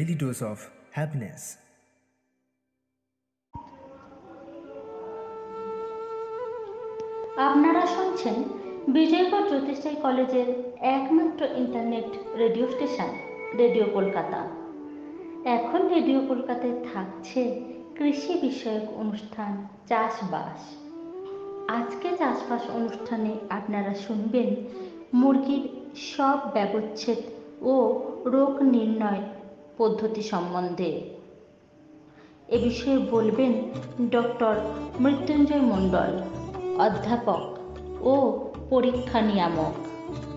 daily dose of happiness. আপনারা শুনছেন বিজয়পুর জ্যোতিষাই কলেজের একমাত্র internet radio station radio Kolkata এখন রেডিও কলকাতায় থাকছে কৃষি বিষয়ক অনুষ্ঠান চাষবাস আজকে চাষবাস অনুষ্ঠানে আপনারা শুনবেন মুরগির সব ব্যবচ্ছেদ ও রোগ নির্ণয় পদ্ধতি সম্বন্ধে এ বিষয়ে বলবেন ডক্টর মৃত্যুঞ্জয় মণ্ডল অধ্যাপক ও পরীক্ষা নিয়ামক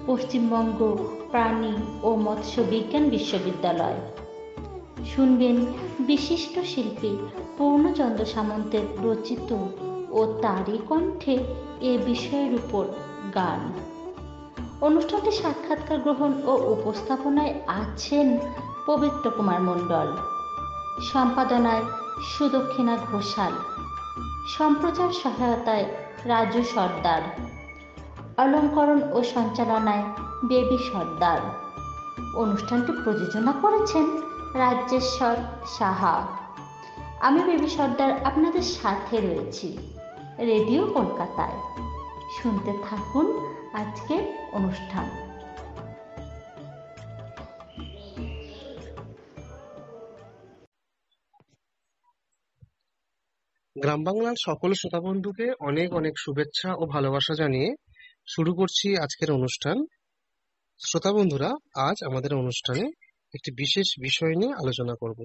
পশ্চিমবঙ্গ প্রাণী ও মৎস্য বিজ্ঞান বিশ্ববিদ্যালয় শুনবেন বিশিষ্ট শিল্পী পূর্ণচন্দ্র সামন্তের রচিত ও তারই কণ্ঠে এ বিষয়ের উপর গান অনুষ্ঠানটি সাক্ষাৎকার গ্রহণ ও উপস্থাপনায় আছেন পবিত্র কুমার মণ্ডল সম্পাদনায় সুদক্ষিণা ঘোষাল সম্প্রচার সহায়তায় রাজু সর্দার অলঙ্করণ ও সঞ্চালনায় বেবি সর্দার অনুষ্ঠানটি প্রযোজনা করেছেন রাজ্যেশ্বর সাহা আমি বেবি সর্দার আপনাদের সাথে রয়েছি রেডিও কলকাতায় শুনতে থাকুন আজকের অনুষ্ঠান গ্রাম বাংলার সকল শ্রোতা বন্ধুকে অনেক অনেক শুভেচ্ছা ও ভালোবাসা জানিয়ে শুরু করছি আজকের অনুষ্ঠান শ্রোতা বন্ধুরা আজ আমাদের অনুষ্ঠানে একটি বিশেষ বিষয় নিয়ে আলোচনা করব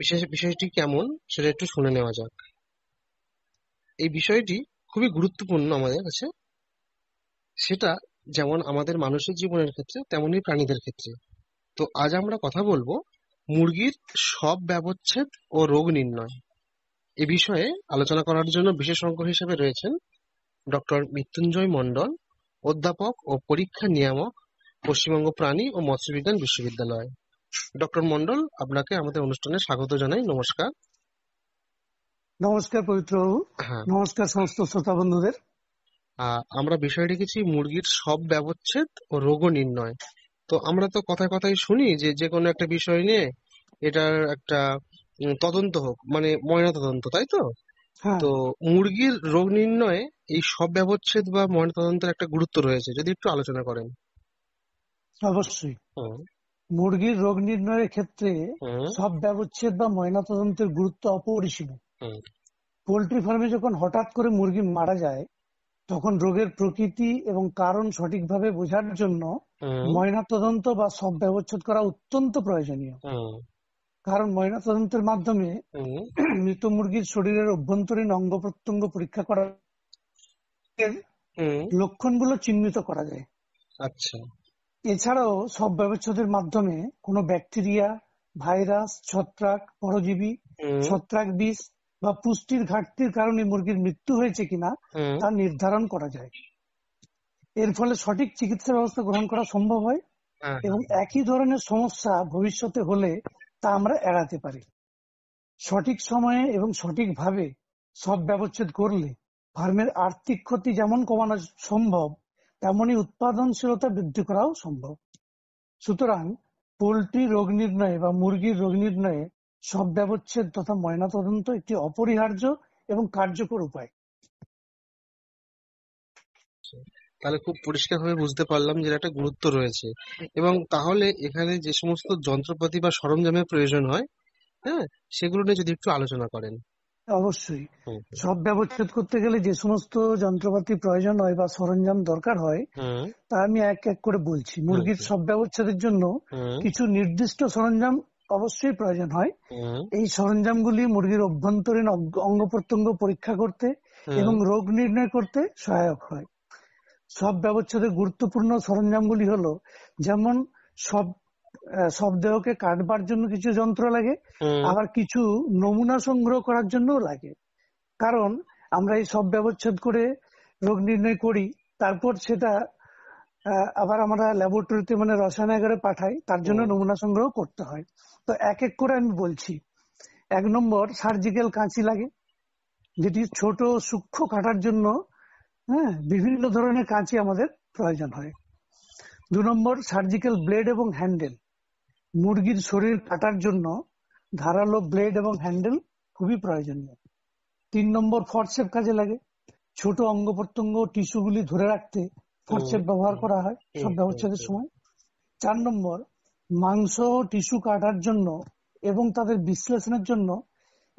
বিশেষ বিষয়টি কেমন সেটা একটু শুনে নেওয়া যাক এই বিষয়টি খুবই গুরুত্বপূর্ণ আমাদের কাছে সেটা যেমন আমাদের মানুষের জীবনের ক্ষেত্রে তেমনই প্রাণীদের ক্ষেত্রে তো আজ আমরা কথা বলবো মুরগির সব ব্যবচ্ছেদ ও রোগ নির্ণয় এ বিষয়ে আলোচনা করার জন্য বিশেষজ্ঞ হিসেবে রয়েছেন ডক্টর মৃত্যুঞ্জয় মন্ডল অধ্যাপক ও পরীক্ষা নিয়ামক পশ্চিমবঙ্গ প্রাণী ও মৎস্যবিজ্ঞান বিশ্ববিদ্যালয় ডক্টর মন্ডল আপনাকে আমাদের অনুষ্ঠানে স্বাগত জানাই নমস্কার নমস্কার পবিত্র হ্যাঁ। নমস্কার সমস্ত শ্রোতা বন্ধুদের আমরা বিষয় রেখেছি মুরগির সব ব্যবচ্ছেদ ও রোগ নির্ণয় তো আমরা তো কথায় কথায় শুনি যে যে কোনো একটা বিষয় নিয়ে এটার একটা তদন্ত হোক মানে ময়না তদন্ত তাই তো হ্যাঁ। তো মুরগির রোগ নির্ণয়ে এই সব ব্যবচ্ছেদ বা ময়না তদন্তের একটা গুরুত্ব রয়েছে যদি একটু আলোচনা করেন অবশ্যই মুরগির রোগ নির্ণয়ের ক্ষেত্রে সব ব্যবচ্ছেদ বা ময়না তদন্তের গুরুত্ব অপরিসীম পোল্ট্রি ফার্মে যখন হঠাৎ করে মুরগি মারা যায় তখন রোগের প্রকৃতি এবং কারণ সঠিকভাবে বোঝার জন্য ময়না তদন্ত বা সব ব্যবচ্ছেদ করা অত্যন্ত প্রয়োজনীয় কারণ ময়নাতদন্তের মাধ্যমে মৃত মুরগির শরীরের অভ্যন্তরীণ অঙ্গ প্রত্যঙ্গ পরীক্ষা লক্ষণ গুলো চিহ্নিত করা যায় আচ্ছা এছাড়াও সব ব্যবচ্ছেদের মাধ্যমে কোনো ব্যাকটেরিয়া ভাইরাস ছত্রাক পরজীবী ছত্রাক বিষ বা পুষ্টির ঘাটতির কারণে মুরগির মৃত্যু হয়েছে কিনা তা নির্ধারণ করা যায় এর ফলে সঠিক চিকিৎসা ব্যবস্থা গ্রহণ করা সম্ভব হয় হ্যাঁ। এবং একই ধরনের সমস্যা ভবিষ্যতে হলে তা আমরা এড়াতে পারি সঠিক সময়ে এবং সঠিকভাবে সব ব্যবচ্ছেদ করলে ফার্মের আর্থিক ক্ষতি যেমন কমানো সম্ভব তেমনি উৎপাদনশীলতা বৃদ্ধি করাও সম্ভব সুতরাং পোলট্রি রোগ নির্ণয়ে বা মুরগির রোগ নির্ণয়ে সব ব্যবচ্ছেদ তথা ময়নাতদন্ত একটি অপরিহার্য এবং কার্যকর উপায় তাহলে খুব পরিষ্কার ভাবে বুঝতে পারলাম যে একটা গুরুত্ব রয়েছে হ্যাঁ। এবং তাহলে এখানে যে সমস্ত যন্ত্রপাতি বা সরঞ্জামের প্রয়োজন হয় হ্যাঁ সেগুলো নিয়ে যদি একটু আলোচনা করেন অবশ্যই সব ব্যবচ্ছেদ করতে গেলে যে সমস্ত যন্ত্রপাতি প্রয়োজন হয় বা সরঞ্জাম দরকার হয় তা আমি এক এক করে বলছি মুরগির সব ব্যবচ্ছেদের জন্য কিছু নির্দিষ্ট সরঞ্জাম অবশ্যই প্রয়োজন হয় এই সরঞ্জামগুলি মুরগির অভ্যন্তরীণ অঙ্গ প্রত্যঙ্গ পরীক্ষা করতে এবং রোগ নির্ণয় করতে সহায়ক হয় সব ব্যবচ্ছেদের গুরুত্বপূর্ণ সরঞ্জামগুলি হলো যেমন সব সব দেহকে কাটবার জন্য কিছু যন্ত্র লাগে আবার কিছু নমুনা সংগ্রহ করার জন্য লাগে কারণ আমরা এই সব ব্যবচ্ছেদ করে রোগ নির্ণয় করি তারপর সেটা আবার আমরা ল্যাবরেটরিতে মানে রসায়নাগারে পাঠাই তার জন্য নমুনা সংগ্রহ করতে হয় তো এক এক করে আমি বলছি এক নম্বর সার্জিক্যাল কাঁচি লাগে যেটি ছোট সূক্ষ্ম কাটার জন্য হ্যাঁ বিভিন্ন ধরনের কাঁচি আমাদের প্রয়োজন হয় দু নম্বর সার্জিক্যাল ব্লেড এবং হ্যান্ডেল মুরগির শরীর কাটার জন্য ধারালো ব্লেড এবং হ্যান্ডেল খুবই প্রয়োজনীয় তিন নম্বর ফরসেপ কাজে লাগে ছোট অঙ্গ প্রত্যঙ্গ টিস্যুগুলি ধরে রাখতে ফরসেপ ব্যবহার করা হয় সব ব্যবচ্ছেদের সময় চার নম্বর মাংস টিস্যু কাটার জন্য এবং তাদের বিশ্লেষণের জন্য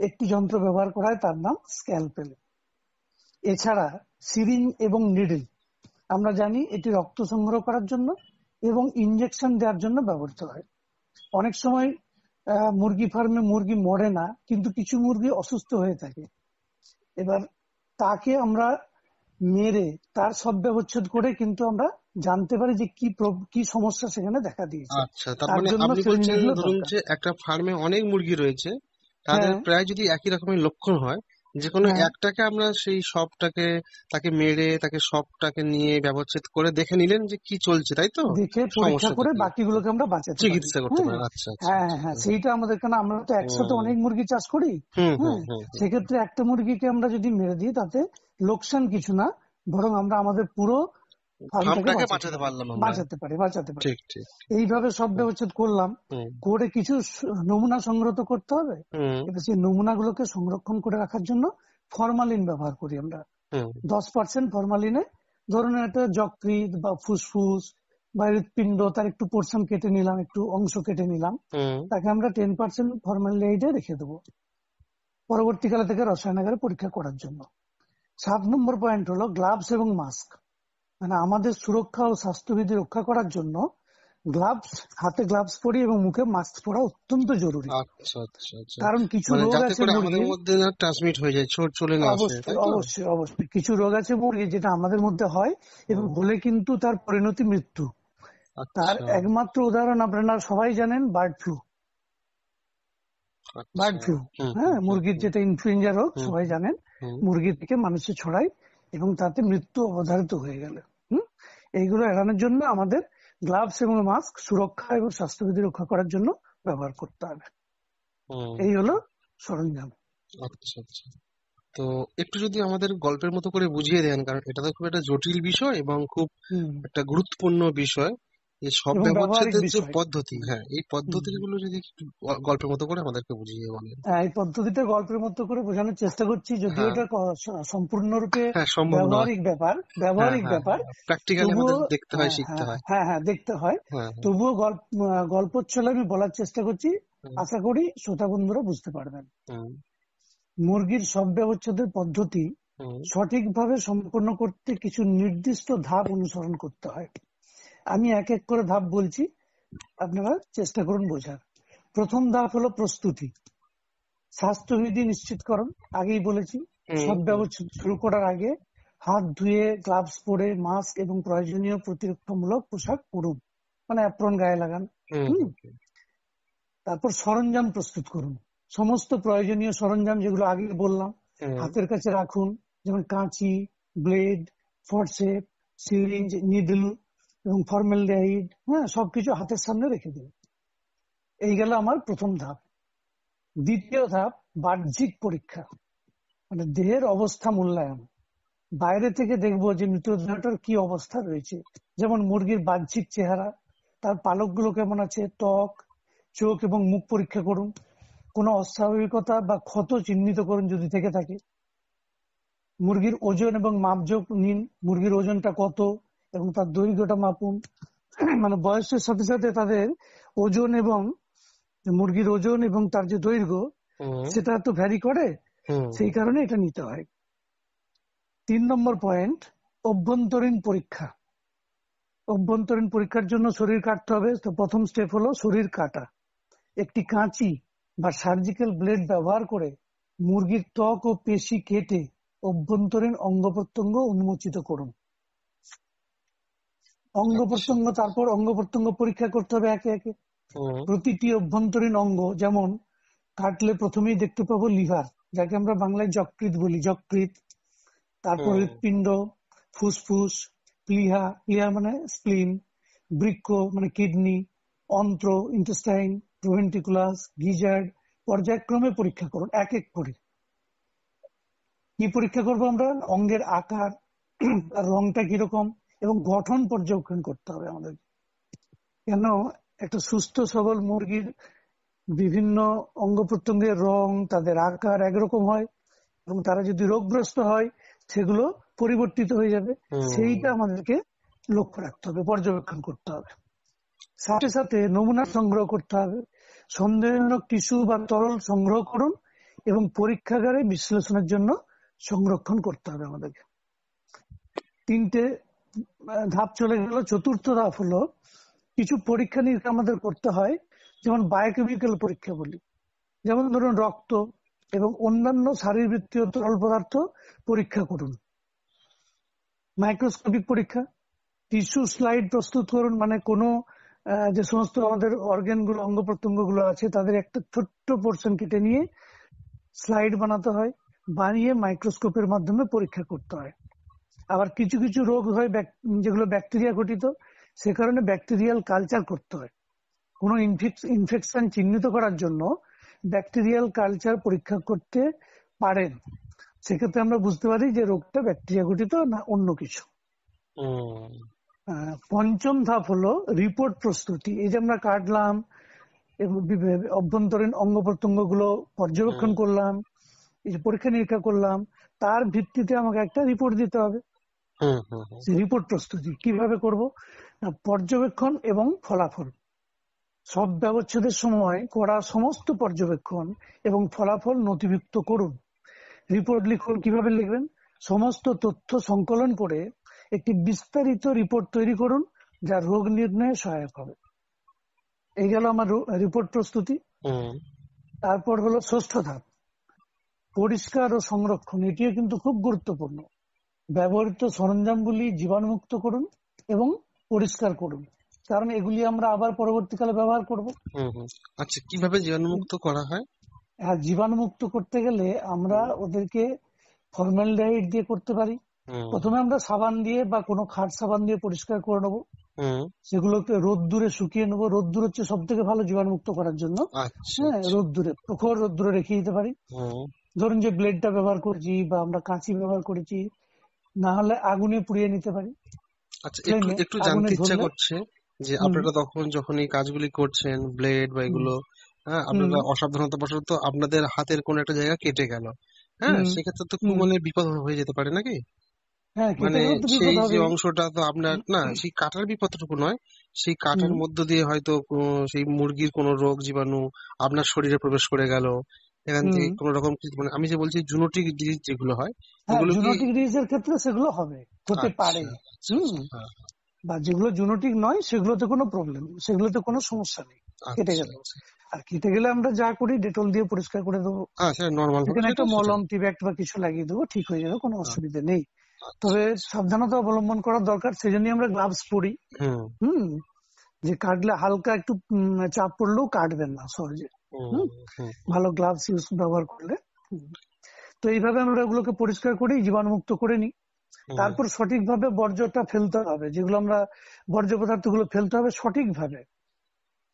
একটি যন্ত্র ব্যবহার করা হয় তার নাম স্ক্যালপেল এছাড়া সিরিং এবং নিডল আমরা জানি এটি রক্ত সংগ্রহ করার জন্য এবং ইনজেকশন দেওয়ার জন্য ব্যবহৃত হয় অনেক সময় মুরগি ফার্মে মুরগি মরে না কিন্তু কিছু মুরগি অসুস্থ হয়ে থাকে এবার তাকে আমরা মেরে তার সব ব্যবচ্ছেদ করে কিন্তু আমরা জানতে পারি যে কি কি সমস্যা সেখানে দেখা দিয়েছে আচ্ছা তার মানে আপনি বলছেন যে একটা ফার্মে অনেক মুরগি রয়েছে তাদের হ্যাঁ। প্রায় যদি একই রকমের লক্ষণ হয় যেকোনো কোনো হ্যাঁ। একটাকে আমরা সেই সবটাকে তাকে মেরে তাকে সবটাকে নিয়ে ব্যবচ্ছেদ করে দেখে নিলেন যে কি চলছে তাই তো দেখে পরীক্ষা করে বাকিগুলোকে আমরা বাঁচাতে পারি চিকিৎসা করতে হ্যাঁ আচ্ছা আচ্ছা হ্যাঁ আচ্ছা। হ্যাঁ আচ্ছা সেইটা আমাদের কেন আমরা তো একসাথে অনেক মুরগি চাষ করি হ্যাঁ সেক্ষেত্রে একটা মুরগিকে আমরা যদি মেরে দিই তাতে লোকসান কিছু না বরং আমরা আমাদের পুরো ফার্মটাকে বাঁচাতে পারলাম আমরা বাঁচাতে পারি বাঁচাতে পারি ঠিক ঠিক এইভাবে সব ব্যবচ্ছেদ করলাম করে কিছু নমুনা সংগ্রহ করতে হবে সেই সেই নমুনাগুলোকে সংরক্ষণ করে রাখার জন্য ফরমালিন ব্যবহার করি আমরা দশ পার্সেন্ট ফরমালিনে ধরুন একটা যকৃত বা ফুসফুস বা হৃৎপিণ্ড তার একটু পোর্শন কেটে নিলাম একটু অংশ কেটে নিলাম তাকে আমরা টেন পার্সেন্ট ফর্মালিডে রেখে দেবো পরবর্তীকালে থেকে রসায়নাগারে পরীক্ষা করার জন্য সাত নম্বর পয়েন্ট হলো গ্লাভস এবং মাস্ক মানে আমাদের সুরক্ষা ও স্বাস্থ্যবিধি রক্ষা করার জন্য গ্লাভস হাতে গ্লাভস পরি এবং মুখে মাস্ক পরা অত্যন্ত জরুরি আচ্ছা, আচ্ছা, আচ্ছা। কারণ কিছু মানে রোগ আছে অবশ্যই অবশ্যই কিছু রোগ আছে মুরগি যেটা আমাদের মধ্যে হয় এবং হলে কিন্তু তার পরিণতি মৃত্যু তার একমাত্র উদাহরণ আপনারা সবাই জানেন বার্ড ফ্লু বার্ড ফ্লু হ্যাঁ মুরগির যেটা ইনফ্লুয়েঞ্জা রোগ সবাই জানেন মুরগি থেকে মানুষে ছড়ায় এবং তাতে মৃত্যু অবধারিত হয়ে গেল হম এইগুলো এড়ানোর জন্য আমাদের গ্লাভস এবং মাস্ক সুরক্ষা এবং স্বাস্থ্যবিধি রক্ষা করার জন্য ব্যবহার করতে হবে এই হলো সরঞ্জাম আচ্ছা আচ্ছা তো একটু যদি আমাদের গল্পের মতো করে বুঝিয়ে দেন কারণ এটা তো খুব একটা জটিল বিষয় এবং খুব একটা গুরুত্বপূর্ণ বিষয় এই সব ব্যবচ্ছেদের যে পদ্ধতি হ্যাঁ এই পদ্ধতি গুলো যদি একটু গল্পের মতো করে আমাদেরকে বুঝিয়ে বলেন হ্যাঁ এই পদ্ধতিটা গল্পের মতো করে বোঝানোর চেষ্টা করছি যদিও হ্যাঁ। এটা সম্পূর্ণরূপে হ্যাঁ, ব্যবহারিক ব্যাপার ব্যবহারিক হ্যাঁ, ব্যাপার প্র্যাকটিক্যালি আমাদের দেখতে হয় শিখতে হয় হ্যাঁ হ্যাঁ দেখতে হয় তবুও গল্প গল্প ছলে আমি বলার চেষ্টা করছি আশা করি শ্রোতা বন্ধুরা বুঝতে পারবেন মুরগির সব ব্যবচ্ছেদের পদ্ধতি সঠিকভাবে সম্পন্ন করতে কিছু নির্দিষ্ট ধাপ অনুসরণ করতে হয় আমি এক এক করে ধাপ বলছি আপনারা চেষ্টা করুন বোঝার প্রথম ধাপ হলো প্রস্তুতি স্বাস্থ্যবিধি নিশ্চিত করুন আগেই বলেছি সব ব্যবস্থা শুরু করার আগে হাত ধুয়ে গ্লাভস পরে মাস্ক এবং প্রয়োজনীয় প্রতিরক্ষামূলক পোশাক পরুন মানে অ্যাপ্রন গায়ে লাগান তারপর সরঞ্জাম প্রস্তুত করুন সমস্ত প্রয়োজনীয় সরঞ্জাম যেগুলো আগে বললাম হাতের কাছে রাখুন যেমন কাঁচি ব্লেড ফরসেপ সিরিঞ্জ নিডল এবং ফর্মালডিহাইড হ্যাঁ সবকিছু হাতের সামনে রেখে দেবে এই গেল আমার প্রথম ধাপ দ্বিতীয় ধাপ বাহ্যিক পরীক্ষা মানে দেহের অবস্থা মূল্যায়ন বাইরে থেকে দেখবো যে মৃতদেহটার কি অবস্থা রয়েছে যেমন মুরগির বাহ্যিক চেহারা তার পালকগুলো কেমন আছে ত্বক চোখ এবং মুখ পরীক্ষা করুন কোনো অস্বাভাবিকতা বা ক্ষত চিহ্নিত করুন যদি থেকে থাকে মুরগির ওজন এবং মাপজোক নিন মুরগির ওজনটা কত এবং তার দৈর্ঘ্যটা মাপুন মানে বয়সের সাথে সাথে তাদের ওজন এবং মুরগির ওজন এবং তার যে দৈর্ঘ্য সেটা তো ভ্যারি করে সেই কারণে এটা নিতে হয় তিন নম্বর পয়েন্ট অভ্যন্তরীণ পরীক্ষা অভ্যন্তরীণ পরীক্ষার জন্য শরীর কাটতে হবে তো প্রথম স্টেপ হলো শরীর কাটা একটি কাঁচি বা সার্জিক্যাল ব্লেড ব্যবহার করে মুরগির ত্বক ও পেশি কেটে অভ্যন্তরীণ অঙ্গ প্রত্যঙ্গ উন্মোচিত করুন অঙ্গ প্রত্যঙ্গ তারপর অঙ্গ প্রত্যঙ্গ পরীক্ষা করতে হবে একে একে প্রতিটি অভ্যন্তরীণ অঙ্গ যেমন কাটলে প্রথমেই দেখতে পাবো লিভার যাকে আমরা বাংলায় যকৃত বলি যকৃত তারপর হৃৎপিণ্ড ফুসফুস প্লিহা প্লিহা মানে স্প্লিন বৃক্ষ মানে কিডনি অন্ত্র ইন্টেস্টাইন প্রোভেন্টিকুলাস গিজার্ড পর্যায়ক্রমে পরীক্ষা করুন এক এক করে কি পরীক্ষা করবো আমরা অঙ্গের আকার রংটা কিরকম এবং গঠন পর্যবেক্ষণ করতে হবে আমাদের কেন একটা সুস্থ সবল মুরগির বিভিন্ন অঙ্গ প্রত্যঙ্গের রং তাদের আকার একরকম হয় এবং তারা যদি রোগগ্রস্ত হয় সেগুলো পরিবর্তিত হয়ে যাবে সেইটা আমাদেরকে লক্ষ্য রাখতে হবে পর্যবেক্ষণ করতে হবে সাথে সাথে নমুনা সংগ্রহ করতে হবে সন্দেহজনক টিস্যু বা তরল সংগ্রহ করুন এবং পরীক্ষাগারে বিশ্লেষণের জন্য সংরক্ষণ করতে হবে আমাদেরকে তিনটে ধাপ চলে গেল চতুর্থ ধাপ হলো কিছু পরীক্ষা নিরীক্ষা আমাদের করতে হয় যেমন বায়োকেমিক্যাল পরীক্ষা বলি যেমন ধরুন রক্ত এবং অন্যান্য শারীরবৃত্তীয় তরল পদার্থ পরীক্ষা করুন মাইক্রোস্কোপিক পরীক্ষা টিস্যু স্লাইড প্রস্তুত করুন মানে কোনো যে সমস্ত আমাদের অর্গেন গুলো অঙ্গ প্রত্যঙ্গ গুলো আছে তাদের একটা ছোট্ট পোর্শন কেটে নিয়ে স্লাইড বানাতে হয় বানিয়ে মাইক্রোস্কোপের মাধ্যমে পরীক্ষা করতে হয় আবার কিছু কিছু রোগ হয় যেগুলো ব্যাকটেরিয়া ঘটিত সে কারণে ব্যাকটেরিয়াল কালচার করতে হয় কোনো ইনফেকশন চিহ্নিত করার জন্য ব্যাকটেরিয়াল কালচার পরীক্ষা করতে পারেন সেক্ষেত্রে আমরা বুঝতে পারি যে রোগটা ব্যাকটেরিয়া ঘটিত না অন্য কিছু পঞ্চম ধাপ হলো রিপোর্ট প্রস্তুতি এই যে আমরা কাটলাম অভ্যন্তরীণ অঙ্গ প্রত্যঙ্গ গুলো পর্যবেক্ষণ করলাম পরীক্ষা নিরীক্ষা করলাম তার ভিত্তিতে আমাকে একটা রিপোর্ট দিতে হবে রিপোর্ট প্রস্তুতি কিভাবে করব না পর্যবেক্ষণ এবং ফলাফল সব ব্যবচ্ছেদের সময় করা সমস্ত পর্যবেক্ষণ এবং ফলাফল নথিভুক্ত করুন রিপোর্ট লিখুন কিভাবে লিখবেন সমস্ত তথ্য সংকলন করে একটি বিস্তারিত রিপোর্ট তৈরি করুন যা রোগ নির্ণয়ে সহায়ক হবে এই গেল আমার রিপোর্ট প্রস্তুতি তারপর হলো ষষ্ঠ ধাপ পরিষ্কার ও সংরক্ষণ এটিও কিন্তু খুব গুরুত্বপূর্ণ ব্যবহৃত সরঞ্জামগুলি জীবাণুমুক্ত করুন এবং পরিষ্কার করুন কারণ এগুলি আমরা আবার পরবর্তীকালে ব্যবহার করব আচ্ছা কিভাবে জীবাণুমুক্ত করা হয় হ্যাঁ জীবাণুমুক্ত করতে গেলে আমরা ওদেরকে ফর্মালডিহাইড দিয়ে করতে পারি প্রথমে আমরা সাবান দিয়ে বা কোনো খাট সাবান দিয়ে পরিষ্কার করে নেবো সেগুলোকে রোদ্দুরে শুকিয়ে নেবো রোদ্দুর হচ্ছে সব থেকে ভালো জীবাণুমুক্ত করার জন্য আচ্ছা, হ্যাঁ আচ্ছা। রোদ্দুরে প্রখর রোদ্দুরে রেখে দিতে পারি ধরুন যে ব্লেডটা ব্যবহার করেছি বা আমরা কাঁচি ব্যবহার করেছি না হলে আগুনে পুড়িয়ে নিতে পারি আচ্ছা একটু একটু জানতে ইচ্ছা করছে যে আপনারা তখন যখন এই কাজগুলি করছেন ব্লেড বা এগুলো হ্যাঁ আপনারা অসাবধানতা বশত আপনাদের হাতের কোন একটা জায়গা কেটে গেল হ্যাঁ সেক্ষেত্রে তো খুব মানে বিপদ হয়ে যেতে পারে নাকি হ্যাঁ, মানে সেই যে অংশটা তো আপনার না সেই কাটার বিপদটুকু নয় সেই কাটার মধ্য দিয়ে হয়তো সেই মুরগির কোন রোগ জীবাণু আপনার শরীরে প্রবেশ করে গেল এখান থেকে কোন রকম কিছু মানে আমি যে বলছি জুনোটিক ডিজিজ যেগুলো হয় সেগুলো হ্যাঁ, জুনোটিক এর ক্ষেত্রে সেগুলো হবে হতে আচ্ছা, পারে আচ্ছা, আচ্ছা, হ্যাঁ। বা যেগুলো জুনোটিক নয় সেগুলোতে কোনো প্রবলেম সেগুলোতে কোনো সমস্যা নেই কেটে গেল আর কেটে গেলে আমরা যা করি ডেটল দিয়ে পরিষ্কার করে দেবো হ্যাঁ, সেখানে একটা মলম টিব্যাক্ট বা কিছু লাগিয়ে দেবো ঠিক হয়ে যাবে কোনো অসুবিধা নেই তবে সাবধানতা অবলম্বন করা দরকার সেজন্যই আমরা গ্লাভস পরি হুম যে কাটলে হালকা একটু চাপ পড়লেও কাটবেন না সহজে ভালো গ্লাভস ইউজ ব্যবহার করলে তো এইভাবে আমরা ওগুলোকে পরিষ্কার করি জীবাণুমুক্ত করে নিই তারপর সঠিকভাবে বর্জ্যটা ফেলতে হবে যেগুলো আমরা বর্জ্য পদার্থগুলো ফেলতে হবে সঠিকভাবে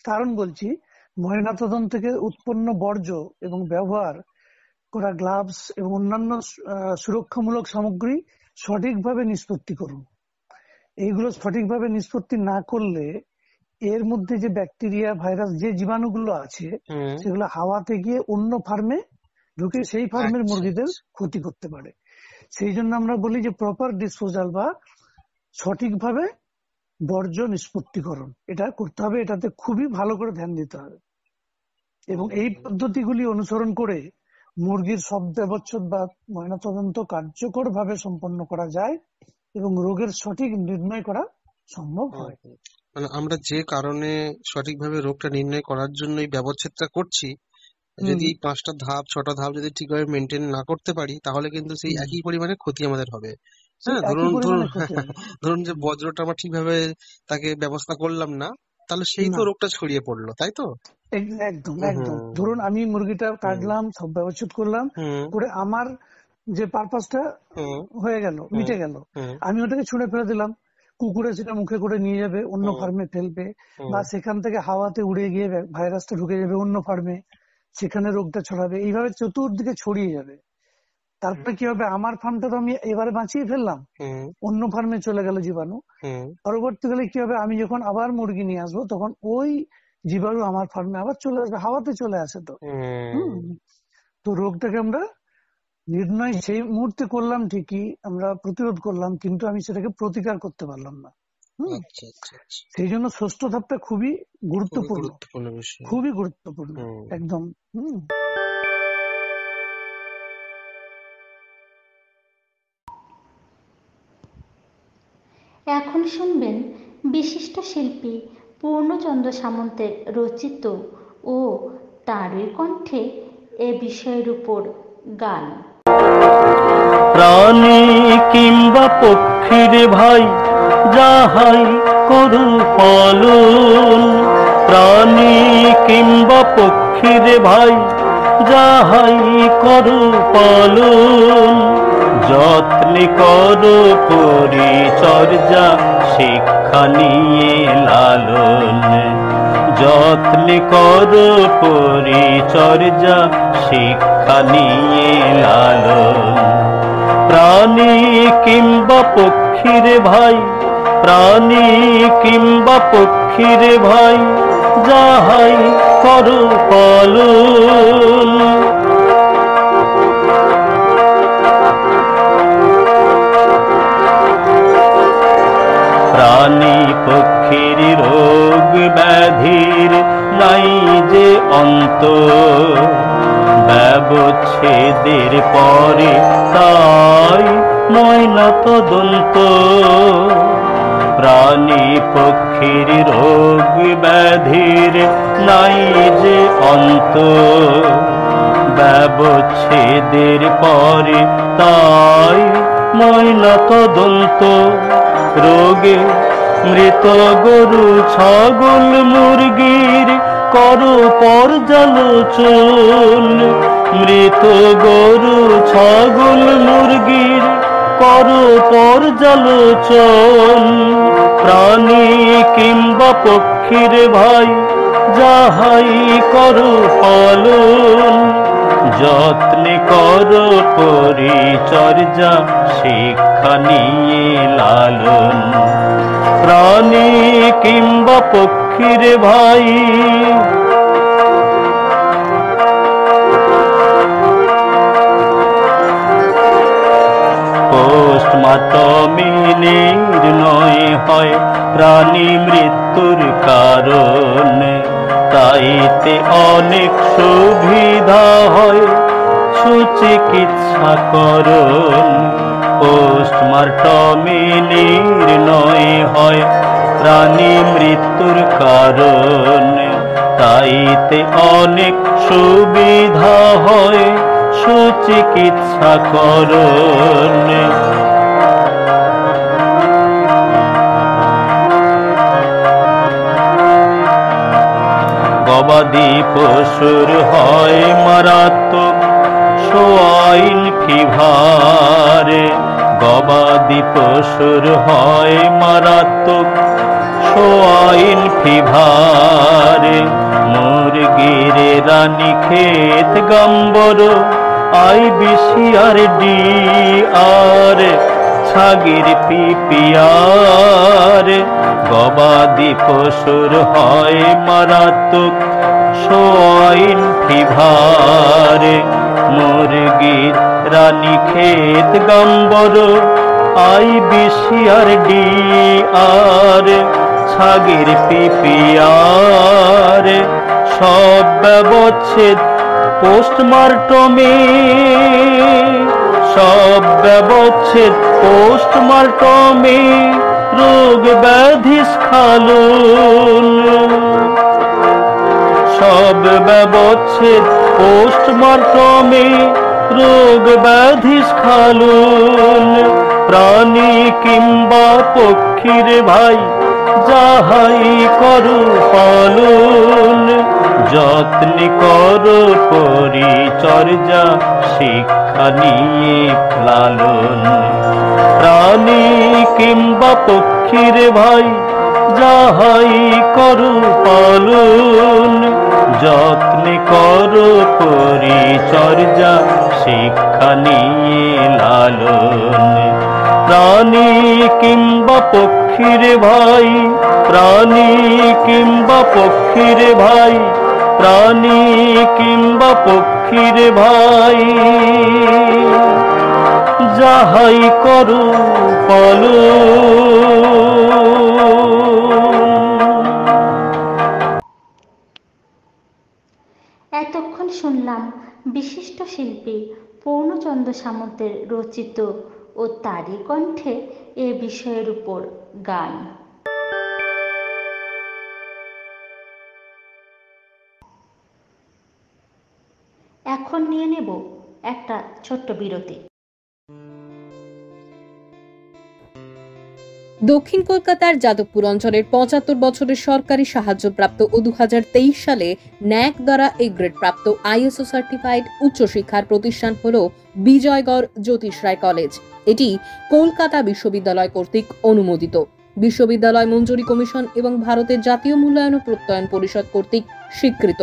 কারণ বলছি ময়না ময়নাতদন্ত থেকে উৎপন্ন বর্জ্য এবং ব্যবহার করা গ্লাভস এবং অন্যান্য সুরক্ষামূলক সামগ্রী সঠিকভাবে নিষ্পত্তি করুন এইগুলো সঠিকভাবে নিষ্পত্তি না করলে এর মধ্যে যে ব্যাকটেরিয়া ভাইরাস যে জীবাণুগুলো আছে সেগুলো হাওয়াতে গিয়ে অন্য ফার্মে ঢুকে সেই ফার্মের আচ্ছা। মুরগিদের ক্ষতি করতে পারে সেই জন্য আমরা বলি যে প্রপার ডিসপোজাল বা সঠিকভাবে বর্জ্য নিষ্পত্তিকরণ এটা করতে হবে এটাতে খুবই ভালো করে ধ্যান দিতে হবে এবং এই পদ্ধতিগুলি অনুসরণ করে মুরগির শব্দাবচ্ছদ বা ময়নাতদন্ত কার্যকর ভাবে সম্পন্ন করা যায় এবং রোগের সঠিক নির্ণয় করা সম্ভব হয় মানে আমরা যে কারণে সঠিকভাবে রোগটা নির্ণয় করার জন্য এই ব্যবচ্ছেদটা করছি যদি পাঁচটা ধাপ ছটা ধাপ যদি ঠিকভাবে মেনটেন না করতে পারি তাহলে কিন্তু সেই একই পরিমাণে ক্ষতি আমাদের হবে হ্যাঁ ধরুন ধরুন ধরুন যে বজ্রটা আমরা ঠিকভাবে তাকে ব্যবস্থা করলাম না তাহলে সেই তো রোগটা ছড়িয়ে পড়লো তাই তো একদম একদম ধরুন আমি মুরগিটা কাটলাম সব ব্যবচ্ছেদ করলাম করে আমার যে পারপাসটা হয়ে গেল মিটে গেল আমি ওটাকে ছুঁড়ে ফেলে দিলাম কুকুরে সেটা মুখে করে নিয়ে যাবে অন্য ফার্মে ফেলবে বা সেখান থেকে হাওয়াতে উড়ে গিয়ে ভাইরাসটা ঢুকে যাবে অন্য ফার্মে সেখানে রোগটা ছড়াবে এইভাবে চতুর্দিকে ছড়িয়ে যাবে তারপরে কি হবে আমার ফার্মটা তো আমি এবারে বাঁচিয়ে ফেললাম অন্য ফার্মে চলে গেল জীবাণু পরবর্তীকালে কি হবে আমি যখন আবার মুরগি নিয়ে আসবো তখন ওই জীবাণু আমার ফার্মে আবার চলে আসবে হাওয়াতে চলে আসে তো তো রোগটাকে আমরা নির্ণয় সেই মুহূর্তে করলাম ঠিকই আমরা প্রতিরোধ করলাম কিন্তু আমি সেটাকে প্রতিকার করতে পারলাম না আচ্ছা, আচ্ছা, আচ্ছা। সেই জন্য ষষ্ঠ ধাপটা খুবই গুরুত্বপূর্ণ খুবই গুরুত্বপূর্ণ একদম এখন শুনবেন বিশিষ্ট শিল্পী পূর্ণচন্দ্র সামন্তের রচিত ও তারই কণ্ঠে এ বিষয়ের উপর গান প্রাণী কিংবা পক্ষীর ভাই যাহাই করু পালন প্রাণী কিংবা পক্ষীর ভাই যাহাই করু পালন যত্নে কর পরিচর্যা শিক্ষা নিয়ে লালন যত্নে কর পরিচর্যা শিক্ষা নিয়ে লাল প্রাণী কিংবা পক্ষীর ভাই প্রাণী কিংবা পক্ষীর ভাই যাহাই করু পালু তাই নয় নত প্রাণী পক্ষীর রোগ ব্যাধির নাই যে অন্ত ব্যবচ্ছেদের পরে তাই ময়নত দন্ত রোগে মৃত গরু ছাগল মুরগির কর পর্যালোচন মৃত গরু ছাগল মুরগির কর পর্যালোচন প্রাণী কিংবা পক্ষীর ভাই যাহাই করু পালন যত্নে কর পরিচর্যা শিক্ষা নিয়ে লালন প্রাণী কিংবা পক্ষীর ভাই ক্ষত নয় হয় প্রাণী মৃত্যুর কারণ তাইতে অনেক সুবিধা হয় সুচিকিৎসা করণ পোস্টমার্টমে নয় হয় প্রাণী মৃত্যুর কারণ তাইতে অনেক সুবিধা হয় সুচিকিৎসা করণ গবাদি পশুর হয় মারাত্মক সোয়াইল ফিভারে গবাদি পশুর হয় মারাত্মক সোয়াইল ফিভারে মুরগির রানী ক্ষেত গম্বর আই বিশিয়ার আর ডি আর ছাগির পিপিয়ার গবাদি পশুর হয় মারাত্মক সোয়াইন ফিভার মুরগির রানী ক্ষেত গম্বর আই বিশিয়ার ডি আর ছাগির পিপিয়ার সব ব্যবচ্ছেদ পোস্টমার্টমে সব ব্যবচ্ছেদ পোস্টমার্টমে রোগ ব্যাধি স্খালুন সব ব্যবচ্ছেদ পোস্টমার্টমে রোগ ব্যাধি স্খালুন প্রাণী কিংবা পক্ষীর ভাই যাহাই করু পালন যত্ন কর পরিচর্যা শিক্ষা নিয়ে লালন প্রাণী কিংবা পক্ষীর ভাই যাহাই করু পালন যত্ন কর পরিচর্যা শিক্ষা নিয়ে লালন প্রাণী কিংবা পক্ষী পাখিরে ভাই প্রাণী কিংবা পক্ষীরে ভাই প্রাণী কিংবা পক্ষীরে ভাই যাহাই করু পালু এতক্ষণ শুনলাম বিশিষ্ট শিল্পী পূর্ণচন্দ্র সামন্তের রচিত ও তারই কণ্ঠে এ বিষয়ের উপর গান এখন নিয়ে নেব একটা ছোট্ট বিরতি দক্ষিণ কলকাতার যাদবপুর অঞ্চলের পঁচাত্তর বছরের সরকারি সাহায্যপ্রাপ্ত ও দু সালে ন্যাক দ্বারা এ গ্রেড প্রাপ্ত আইএসও সার্টিফাইড উচ্চশিক্ষার প্রতিষ্ঠান হল বিজয়গড় জ্যোতিষ রায় কলেজ এটি কলকাতা বিশ্ববিদ্যালয় কর্তৃক অনুমোদিত বিশ্ববিদ্যালয় মঞ্জুরি কমিশন এবং ভারতের জাতীয় মূল্যায়ন ও প্রত্যয়ন পরিষদ কর্তৃক স্বীকৃত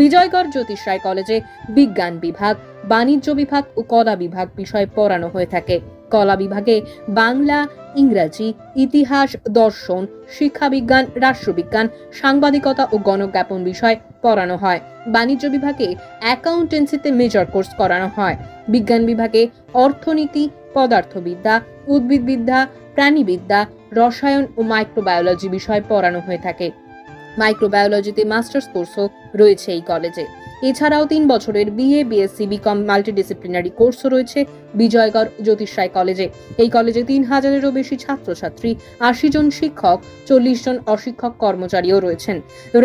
বিজয়গড় জ্যোতিষ রায় কলেজে বিজ্ঞান বিভাগ বাণিজ্য বিভাগ ও কলা বিভাগ বিষয় পড়ানো হয়ে থাকে কলা বিভাগে বাংলা ইংরাজি ইতিহাস দর্শন শিক্ষাবিজ্ঞান রাষ্ট্রবিজ্ঞান সাংবাদিকতা ও গণজ্ঞাপন বিষয় পড়ানো হয় বাণিজ্য বিভাগে অ্যাকাউন্টেন্সিতে মেজর কোর্স করানো হয় বিজ্ঞান বিভাগে অর্থনীতি পদার্থবিদ্যা উদ্ভিদবিদ্যা প্রাণীবিদ্যা রসায়ন ও মাইক্রোবায়োলজি বিষয় পড়ানো হয়ে থাকে মাইক্রোবায়োলজিতে মাস্টার্স কোর্সও রয়েছে এই কলেজে এছাড়াও তিন বছরের বিএ বিএসসি বিকম মাল্টিডিসিপ্লিনারি কোর্সও রয়েছে বিজয়গড় জ্যোতিষ রায় কলেজে এই কলেজে তিন হাজারেরও বেশি ছাত্রছাত্রী আশি জন শিক্ষক চল্লিশ জন অশিক্ষক কর্মচারীও রয়েছেন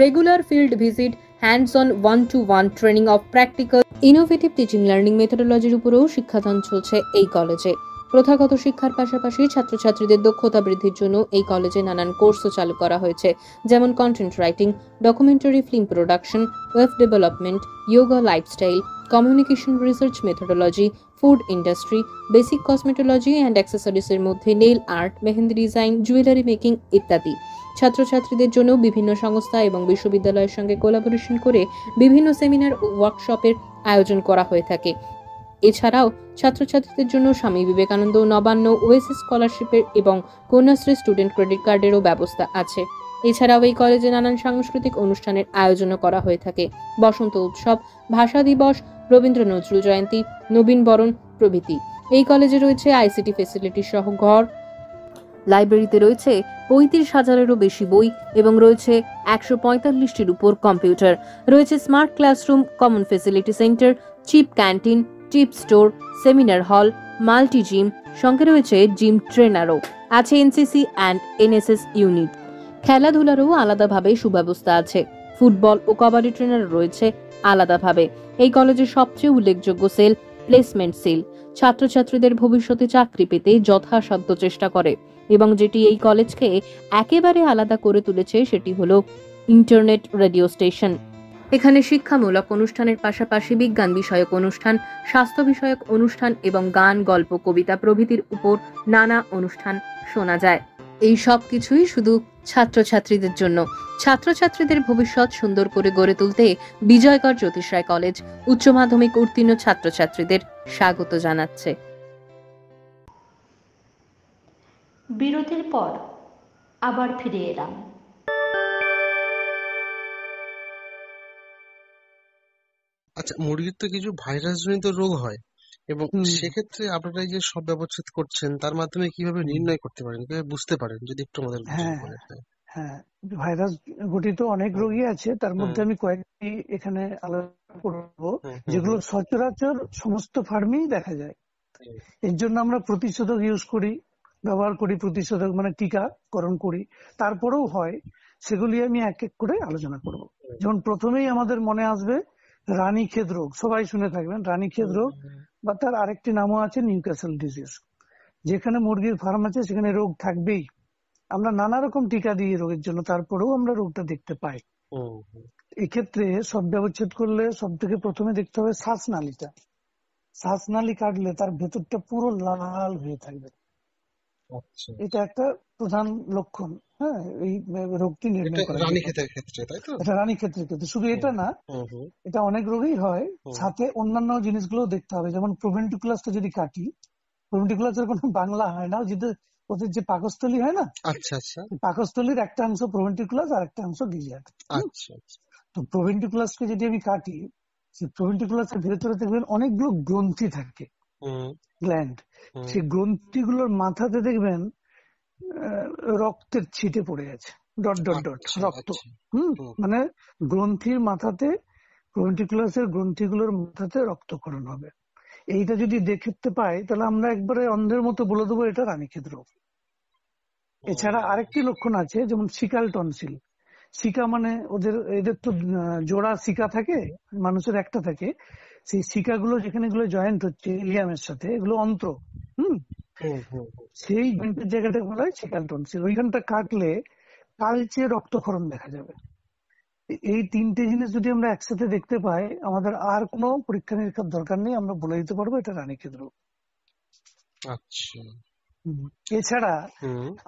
regular field visit hands on one to one training of practical innovative teaching learning মেথোডোলজির উপরেও শিক্ষাদান চলছে এই কলেজে প্রথাগত শিক্ষার পাশাপাশি ছাত্রছাত্রীদের দক্ষতা বৃদ্ধির জন্য এই কলেজে নানান কোর্সও চালু করা হয়েছে যেমন content writing documentary film production web development yoga lifestyle communication research methodology food industry basic cosmetology and অ্যাক্সেসরিজের মধ্যে nail art mehendi design jewellery making ইত্যাদি ছাত্রছাত্রীদের জন্য বিভিন্ন সংস্থা এবং বিশ্ববিদ্যালয়ের সঙ্গে কোলাবোরেশন করে বিভিন্ন সেমিনার ওয়ার্কশপের আয়োজন করা হয়ে থাকে এছাড়াও ছাত্রছাত্রীদের জন্য স্বামী বিবেকানন্দ নবান্ন ওএসএস স্কলারশিপের এবং কন্যাশ্রী স্টুডেন্ট ক্রেডিট কার্ডেরও ব্যবস্থা আছে এছাড়াও এই কলেজে নানান সাংস্কৃতিক অনুষ্ঠানের আয়োজনও করা হয়ে থাকে বসন্ত উৎসব ভাষা দিবস রবীন্দ্র নজরুল জয়ন্তী নবীন বরণ প্রভৃতি এই কলেজে রয়েছে আইসিটি ফেসিলিটি সহ ঘর লাইব্রেরিতে রয়েছে পঁয়ত্রিশ হাজারেরও বেশি বই এবং রয়েছে একশো পঁয়তাল্লিশটির উপর কম্পিউটার রয়েছে smart classroom common facility centre cheap canteen tip store seminar hall multi gym সঙ্গে রয়েছে জিম ট্রেনারও আছে এনসিসি অ্যান্ড এনএসএস ইউনিট খেলাধুলারও আলাদাভাবে সুব্যবস্থা আছে ফুটবল ও কবাডি ট্রেনার রয়েছে আলাদাভাবে এই কলেজের সবচেয়ে উল্লেখযোগ্য সেল প্লেসমেন্ট সেল ছাত্রছাত্রীদের ভবিষ্যতে চাকরি পেতে যথাসাধ্য চেষ্টা করে এবং যেটি এই কলেজকে একেবারে আলাদা করে তুলেছে সেটি হলো ইন্টারনেট রেডিও স্টেশন এখানে শিক্ষামূলক অনুষ্ঠানের পাশাপাশি বিজ্ঞান বিষয়ক অনুষ্ঠান স্বাস্থ্য বিষয়ক অনুষ্ঠান এবং গান গল্প কবিতা প্রভৃতির উপর নানা অনুষ্ঠান শোনা যায় এই সব কিছুই শুধু ছাত্রছাত্রীদের জন্য ছাত্রছাত্রীদের ভবিষ্যৎ সুন্দর করে গড়ে তুলতে বিজয়গড় জ্যোতিষ রায় কলেজ উচ্চ মাধ্যমিক উত্তীর্ণ ছাত্রছাত্রীদের স্বাগত জানাচ্ছে বিরতির পর আবার ফিরে এলাম আচ্ছা মুরগির তো কিছু ভাইরাস জনিত রোগ হয় এবং সেক্ষেত্রে আপনারা এই যে সব ব্যবচ্ছেদ করছেন তার মাধ্যমে কিভাবে নির্ণয় করতে পারেন বুঝতে পারেন যদি একটু আমাদের হ্যাঁ, হ্যাঁ ভাইরাস গঠিত অনেক রোগী আছে তার মধ্যে আমি কয়েকটি এখানে আলোচনা করব যেগুলো সচরাচর সমস্ত ফার্মেই দেখা যায় এর জন্য আমরা প্রতিষেধক ইউজ করি ব্যবহার করি প্রতিষেধক মানে টিকাকরণ করি তারপরেও হয় সেগুলি আমি এক এক করে আলোচনা করব যেমন প্রথমেই আমাদের মনে আসবে রানীক্ষেত রোগ সবাই শুনে থাকবেন রানীক্ষেত রোগ বা তার আরেকটি নামও আছে নিউক্যাসল ডিজিজ যেখানে মুরগির ফার্ম আছে সেখানে রোগ থাকবেই আমরা নানা রকম টিকা দিই রোগের জন্য তারপরেও আমরা রোগটা দেখতে পাই এক্ষেত্রে সব ব্যবচ্ছেদ করলে সব থেকে প্রথমে দেখতে হবে শ্বাসনালীটা শ্বাসনালী কাটলে তার ভেতরটা পুরো লাল হয়ে থাকবে আচ্ছা। এটা একটা প্রধান লক্ষণ হ্যাঁ এই রোগটি নির্ণয় করা রানী ক্ষেত্রের ক্ষেত্রে তাই তো এটা রানী ক্ষেত্রের ক্ষেত্রে শুধু এটা না এটা অনেক রোগই হয় সাথে অন্যান্য জিনিসগুলো দেখতে হবে যেমন প্রোভেন্টিকুলাসটা যদি কাটি প্রোভেন্টিকুলাসের কোনো বাংলা হয় না যদি ওদের যে পাকস্থলী হয় না আচ্ছা আচ্ছা পাকস্থলীর একটা অংশ প্রোভেন্টিকুলাস আর একটা অংশ গিজার আচ্ছা, আচ্ছা। তো প্রোভেন্টিকুলাসকে যদি আমি কাটি সেই প্রোভেন্টিকুলাসের ভেতরে দেখবেন অনেকগুলো গ্রন্থি থাকে গ্ল্যান্ড সেই গ্রন্থিগুলোর মাথাতে দেখবেন রক্তের ছিটে পড়ে আছে ডট ডট ডট আচ্ছা, রক্ত আচ্ছা। মানে গ্রন্থির মাথাতে গ্রন্থিকুলাসের গ্রন্থিগুলোর মাথাতে রক্তকরণ হবে এইটা যদি দেখতে পাই তাহলে আমরা একবারে অন্ধের মতো বলে দেবো এটা রানীক্ষেত রোগ এছাড়া আরেকটি লক্ষণ আছে যেমন সিকাল টনসিল সিকা মানে ওদের এদের তো জোড়া সিকা থাকে মানুষের একটা থাকে সেই শিকাগুলো যেখানে গুলো জয়েন্ট হচ্ছে ইলিয়ামের সাথে এগুলো অন্ত্র হম সেই জয়েন্টের জায়গাটা বলা গুলো শিকাল টনসিল ওইখানটা কাটলে কালচে রক্তক্ষরণ দেখা যাবে এই তিনটে জিনিস যদি আমরা একসাথে দেখতে পাই আমাদের আর কোন পরীক্ষা নিরীক্ষার দরকার নেই আমরা বলে দিতে পারবো এটা রানী কেন্দ্র আচ্ছা। এছাড়া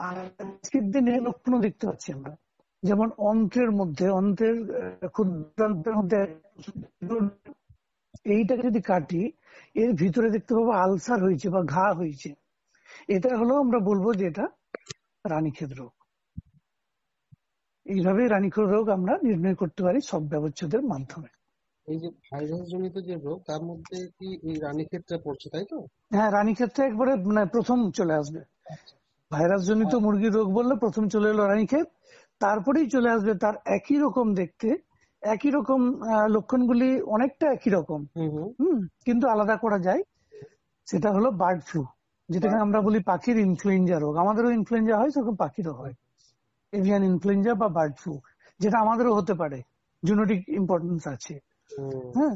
আজকের দিনে লক্ষণ দেখতে পাচ্ছি আমরা যেমন অন্ত্রের মধ্যে অন্ত্রের ক্ষুদ্রান্তের মধ্যে এইটাকে যদি কাটি এর ভিতরে দেখতে পাবো আলসার হয়েছে বা ঘা হয়েছে এটা হলো আমরা বলবো যে এটা রানীক্ষেত রোগ এইভাবে রানীক্ষেত রোগ আমরা নির্ণয় করতে পারি সব ব্যবচ্ছেদের মাধ্যমে এই যে ভাইরাস জনিত যে রোগ তার মধ্যে কি এই পড়ছে তাই তো হ্যাঁ রানীক্ষেত্রে একবারে মানে প্রথম চলে আসবে আচ্ছা। ভাইরাস জনিত হ্যাঁ। মুরগির রোগ বললে প্রথম চলে এলো রানীক্ষেত তারপরেই চলে আসবে তার একই রকম দেখতে একই রকম লক্ষণগুলি অনেকটা একই রকম হুম কিন্তু আলাদা করা যায় সেটা হলো বার্ড ফ্লু যেটাকে আমরা বলি পাখির ইনফ্লুয়েঞ্জা রোগ আমাদেরও ইনফ্লুয়েঞ্জা হয় সেরকম পাখিরও হয় এভিয়ান ইনফ্লুয়েঞ্জা বা বার্ড ফ্লু যেটা আমাদেরও হতে পারে জুনোটিক ইম্পর্টেন্স আছে হ্যাঁ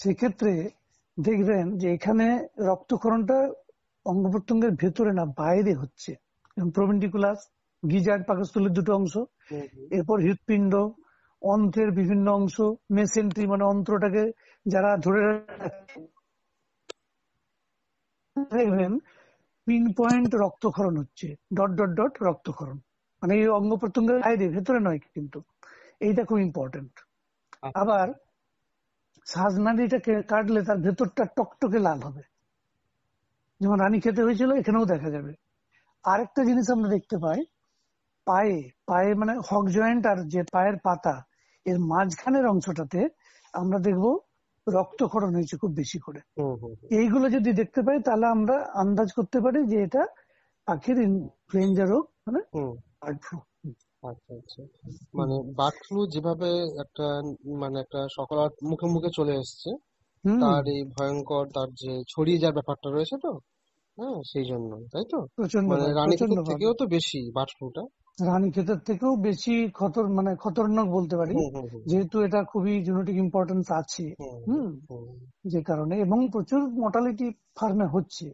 সেক্ষেত্রে দেখবেন যে এখানে রক্তক্ষরণটা অঙ্গ প্রত্যঙ্গের ভেতরে না বাইরে হচ্ছে প্রভেন্টিকুলাস গিজার পাকস্থলীর দুটো অংশ এরপর হৃৎপিণ্ড অন্ত্রের বিভিন্ন অংশ মেসেন্ট্রি মানে অন্ত্রটাকে যারা ধরে দেখবেন পিন পয়েন্ট রক্তক্ষরণ হচ্ছে ডট ডট ডট রক্তক্ষরণ মানে এই অঙ্গ প্রত্যঙ্গের বাইরে ভেতরে নয় কিন্তু এইটা খুব ইম্পর্টেন্ট আচ্ছা। আবার শ্বাসনালীটাকে কাটলে তার ভেতরটা টকটকে লাল হবে যেমন রানী খেতে হয়েছিল এখানেও দেখা যাবে আরেকটা জিনিস আমরা দেখতে পাই পায়ে পায়ে মানে হক জয়েন্ট আর যে পায়ের পাতা এর মাঝখানের অংশটাতে আমরা দেখব রক্তক্ষরণ হয়েছে খুব বেশি করে এইগুলো যদি দেখতে পাই তাহলে আমরা আন্দাজ করতে পারি যে এটা পাখির ইনফ্লুয়েঞ্জা রোগ মানে আচ্ছা আচ্ছা মানে বার্ড ফ্লু যেভাবে একটা মানে একটা সকল মুখে মুখে চলে এসছে তার এই ভয়ঙ্কর তার যে ছড়িয়ে যাওয়ার ব্যাপারটা রয়েছে তো হ্যাঁ সেই জন্য তাই তো মানে রানীক্ষেত থেকেও তো বেশি বার্ড ফ্লুটা রানী রানীক্ষেতের থেকেও বেশি খতর মানে খতরনাক বলতে পারি যেহেতু এটা খুবই জেনেটিক ইম্পর্টেন্স আছে হুম যে কারণে এবং প্রচুর মর্টালিটি ফার্মে হচ্ছে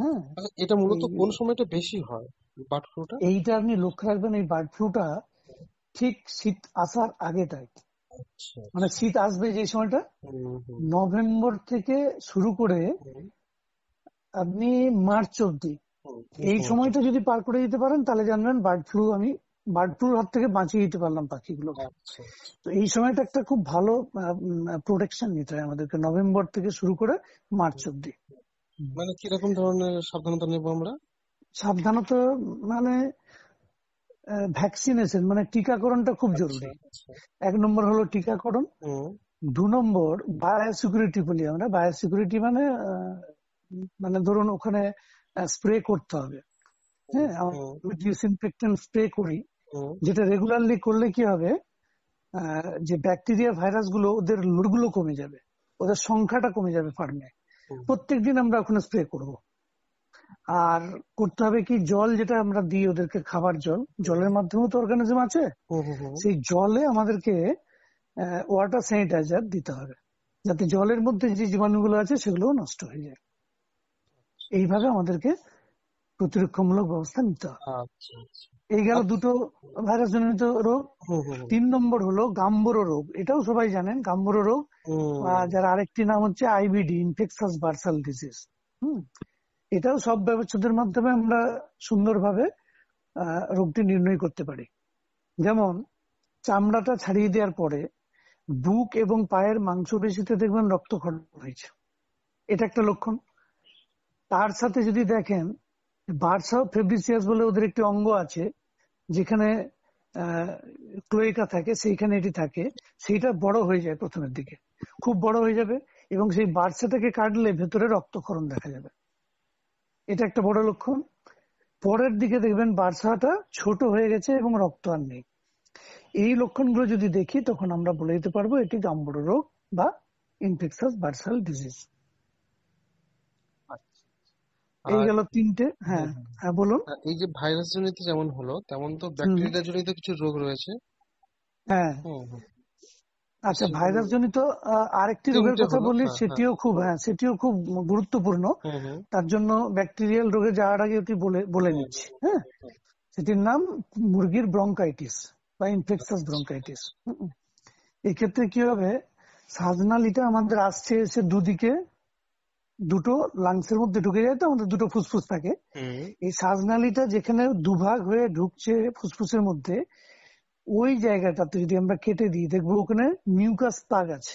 হ্যাঁ এটা মূলত কোন সময়টা বেশি হয় বার্ড ফ্লুটা এইটা আপনি লক্ষ্য রাখবেন এই বার্ড ফ্লুটা ঠিক শীত আসার আগেটাই আচ্ছা, আচ্ছা। মানে শীত আসবে যে সময়টা নভেম্বর থেকে শুরু করে আপনি মার্চ অব্দি এই সময় তো যদি পার করে দিতে পারেন তাহলে জানবেন বার্ড ফ্লু আমি বার্ড ফ্লুর হাত থেকে বাঁচিয়ে দিতে পারলাম পাখিগুলো আচ্ছা, আচ্ছা। তো এই সময়টা একটা খুব ভালো প্রোটেকশন নিতে হয় আমাদেরকে নভেম্বর থেকে শুরু করে মার্চ অব্দি মানে কিরকম ধরনের সাবধানতা নেব আমরা সাবধানতা মানে ভ্যাকসিনেশন মানে টিকাকরণটা খুব আচ্ছা, জরুরি এক নম্বর হলো টিকাকরণ দু নম্বর বায়োসিকিউরিটি বলি আমরা বায়োসিকিউরিটি মানে মানে ধরুন ওখানে স্প্রে করতে হবে হ্যাঁ স্প্রে করি যেটা রেগুলারলি করলে কি হবে যে ব্যাকটেরিয়া ভাইরাস গুলো ওদের লোড গুলো কমে যাবে ওদের সংখ্যাটা কমে যাবে ফার্মে প্রত্যেকদিন আমরা ওখানে স্প্রে করব আর করতে হবে কি জল যেটা আমরা দিই ওদেরকে খাবার জল জলের মাধ্যমেও তো অর্গানিজম আছে সেই জলে আমাদেরকে ওয়াটার স্যানিটাইজার দিতে হবে যাতে জলের মধ্যে যে জীবাণুগুলো আছে সেগুলোও নষ্ট হয়ে যায় এইভাবে আমাদেরকে প্রতিরক্ষামূলক ব্যবস্থা নিতে হবে আচ্ছা, আচ্ছা। এই গেল আচ্ছা। দুটো ভাইরাস জনিত রোগ তিন নম্বর হলো গাম্বরো রোগ এটাও সবাই জানেন গাম্বরো রোগ যার আরেকটি নাম হচ্ছে IBD infectious bursal disease hmm এটাও সব ব্যবচ্ছেদের মাধ্যমে আমরা সুন্দরভাবে রোগটি নির্ণয় করতে পারি যেমন চামড়াটা ছাড়িয়ে দেওয়ার পরে বুক এবং পায়ের মাংসপেশিতে দেখবেন রক্তক্ষরণ হয়েছে এটা একটা লক্ষণ তার সাথে যদি দেখেন বার্সা ফেব্রিসিয়াস বলে ওদের একটি অঙ্গ আছে যেখানে ক্লোয়েটা থাকে সেইখানে এটি থাকে সেইটা বড় হয়ে যায় প্রথমের দিকে খুব বড় হয়ে যাবে এবং সেই বার্সা থেকে কাটলে ভেতরে রক্তক্ষরণ দেখা যাবে এটা একটা বড় লক্ষণ পরের দিকে দেখবেন বার্সাটা ছোট হয়ে গেছে এবং রক্ত আর নেই এই লক্ষণগুলো যদি দেখি তখন আমরা বলে দিতে পারবো এটি গাম্বর রোগ বা ইনফেকশাস বার্সাল ডিজিজ এই গেল তিনটে হ্যাঁ হ্যাঁ, হ্যাঁ।, হ্যাঁ বলুন এই যে ভাইরাস জনিত যেমন হলো তেমন তো ব্যাকটেরিয়া জনিত কিছু রোগ রয়েছে হ্যাঁ আচ্ছা ভাইরাস জনিত আরেকটি রোগের কথা বলি হ্যাঁ, সেটিও খুব হ্যাঁ সেটিও খুব গুরুত্বপূর্ণ তার জন্য ব্যাকটেরিয়াল রোগে যাওয়ার আগে ওটি বলে বলে নিচ্ছি হ্যাঁ সেটির নাম মুরগির ব্রঙ্কাইটিস বা ইনফেকশাস আচ্ছা, ব্রঙ্কাইটিস আচ্ছা। এক্ষেত্রে কি হবে সাজনালিটা আমাদের আসছে এসে দুদিকে দুটো লাংসের মধ্যে ঢুকে যায় তো আমাদের দুটো ফুসফুস থাকে এই শ্বাসনালীটা যেখানে দুভাগ হয়ে ঢুকছে ফুসফুসের মধ্যে ওই জায়গাটাতে যদি আমরা কেটে দিই দেখবো ওখানে মিউকাস প্লাগ আছে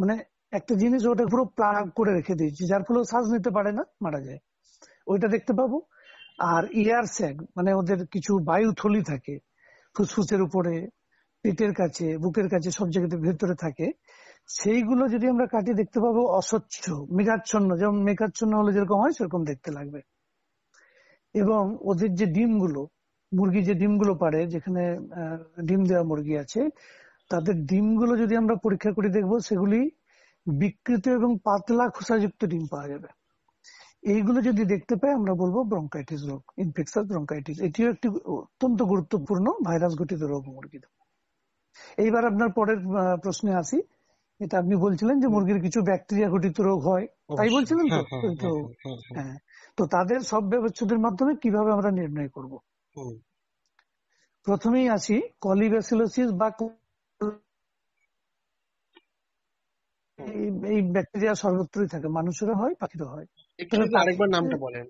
মানে একটা জিনিস ওটা পুরো প্লাগ করে রেখে দিয়েছি যার ফলে শ্বাস নিতে পারে না মারা যায় ওইটা দেখতে পাবো আর ইয়ার স্যাগ মানে ওদের কিছু বায়ু থলি থাকে ফুসফুসের উপরে পেটের কাছে বুকের কাছে সব জায়গাতে ভেতরে থাকে সেইগুলো যদি আমরা কাটিয়ে দেখতে পাবো অস্বচ্ছ মেঘাচ্ছন্ন যেমন মেঘাচ্ছন্ন হলে যেরকম হয় সেরকম দেখতে লাগবে এবং ওদের যে ডিমগুলো মুরগি যে ডিমগুলো পারে যেখানে ডিম দেওয়া মুরগি আছে তাদের ডিমগুলো যদি আমরা পরীক্ষা করে দেখব সেগুলি বিকৃত এবং পাতলা খোসাযুক্ত ডিম পাওয়া যাবে এইগুলো যদি দেখতে পাই আমরা বলবো ব্রঙ্কাইটিস রোগ ইনফেকশাস ব্রঙ্কাইটিস এটিও একটি অত্যন্ত গুরুত্বপূর্ণ ভাইরাস ঘটিত রোগ মুরগিদের এইবার আপনার পরের প্রশ্নে আসি এটা আপনি বলছিলেন যে মুরগির কিছু ব্যাকটেরিয়া ঘটিত রোগ হয় তাই বলছিলেন তো হ্যাঁ, হ্যাঁ, হ্যাঁ, হ্যাঁ তো তাদের সব ব্যবচ্ছেদের মাধ্যমে কিভাবে আমরা নির্ণয় করব প্রথমেই আসি কলিবেসিলোসিস বা এই ব্যাকটেরিয়া সর্বত্রই থাকে মানুষেরও হয় পাখির হয় আরেকবার নামটা বলেন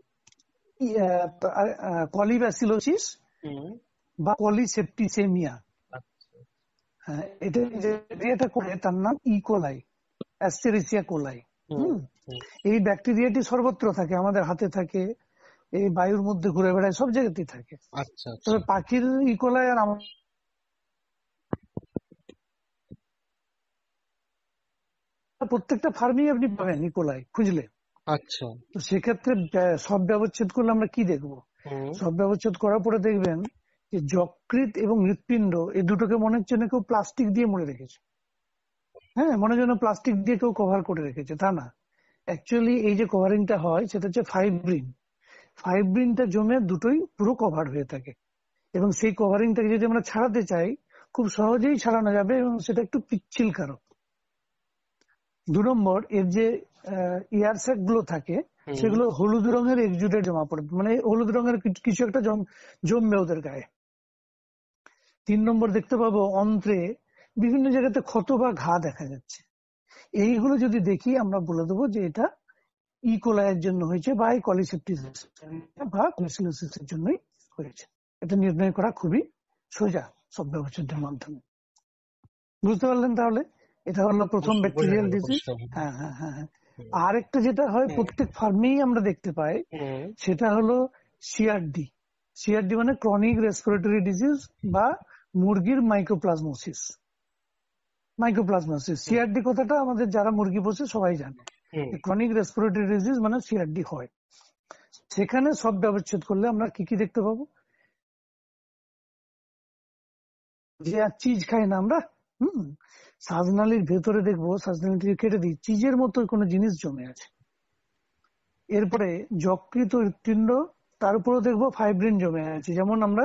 কলিব্যাসিলোসিস বা কলিসেপ্টিসেমিয়া এটা করে তার নাম ইকোলাই অ্যাস্টেরিসিয়া কোলাই হম এই ব্যাকটেরিয়াটি সর্বত্র থাকে আমাদের হাতে থাকে এই বায়ুর মধ্যে ঘুরে বেড়ায় সব জায়গাতেই থাকে আচ্ছা, আচ্ছা। তবে পাখির ইকোলাই e. আর আমার প্রত্যেকটা ফার্মেই আপনি পাবেন ইকোলাই e. খুঁজলে আচ্ছা তো সেক্ষেত্রে সব ব্যবচ্ছেদ করলে আমরা কি দেখব সব ব্যবচ্ছেদ করার পরে দেখবেন যে এবং হৃৎপিণ্ড এই দুটোকে মনে হচ্ছে না কেউ প্লাস্টিক দিয়ে মনে রেখেছে হ্যাঁ মনে যেন প্লাস্টিক দিয়ে কেউ কভার করে রেখেছে তা না অ্যাকচুয়ালি এই যে কভারিংটা হয় সেটা হচ্ছে ফাইব্রিন ফাইব্রিনটা জমে দুটোই পুরো কভার হয়ে থাকে এবং সেই কভারিংটাকে যদি আমরা ছাড়াতে চাই খুব সহজেই ছাড়ানো যাবে এবং সেটা একটু পিচ্ছিল কারক দু নম্বর এর যে ইয়ার স্যাক গুলো থাকে সেগুলো হলুদ রঙের এক্সুডে জমা পড়ে মানে হলুদ রঙের কিছু একটা জমবে ওদের গায়ে তিন নম্বর দেখতে পাবো অন্ত্রে বিভিন্ন জায়গাতে ক্ষত বা ঘা দেখা যাচ্ছে এইগুলো যদি দেখি আমরা বলে দেবো যে এটা ইকোলাইয়ের e. জন্য হয়েছে বা কলিসেপ্টিস বা কলিসিলোসিস এর জন্যই হয়েছে এটা নির্ণয় করা খুবই সোজা সব ব্যবচ্ছেদের মাধ্যমে বুঝতে পারলেন তাহলে এটা হলো প্রথম ব্যাকটেরিয়াল ডিজিজ হ্যাঁ হ্যাঁ হ্যাঁ, হ্যাঁ। আর একটা যেটা হয় প্রত্যেক ফার্মেই আমরা দেখতে পাই সেটা হলো সিআরডি সিআরডি মানে ক্রনিক রেসপিরেটরি ডিজিজ বা মুরগির মাইক্রোপ্লাজমোসিস মাইক্রোপ্লাজমোসিস সিআরডি কথাটা আমাদের যারা মুরগি পোষে সবাই জানে ক্রনিক রেসপিরেটরি ডিজিজ মানে সিআরডি হয় সেখানে সব ব্যবচ্ছেদ করলে আমরা কি কি দেখতে পাবো যে আর চিজ খাই না আমরা হম সাজনালির ভেতরে দেখবো সাজনালিটি কেটে দিই চিজের মতো কোনো জিনিস জমে আছে এরপরে যকৃত হৃৎপিণ্ড তার উপরেও দেখবো ফাইব্রিন জমে আছে যেমন আমরা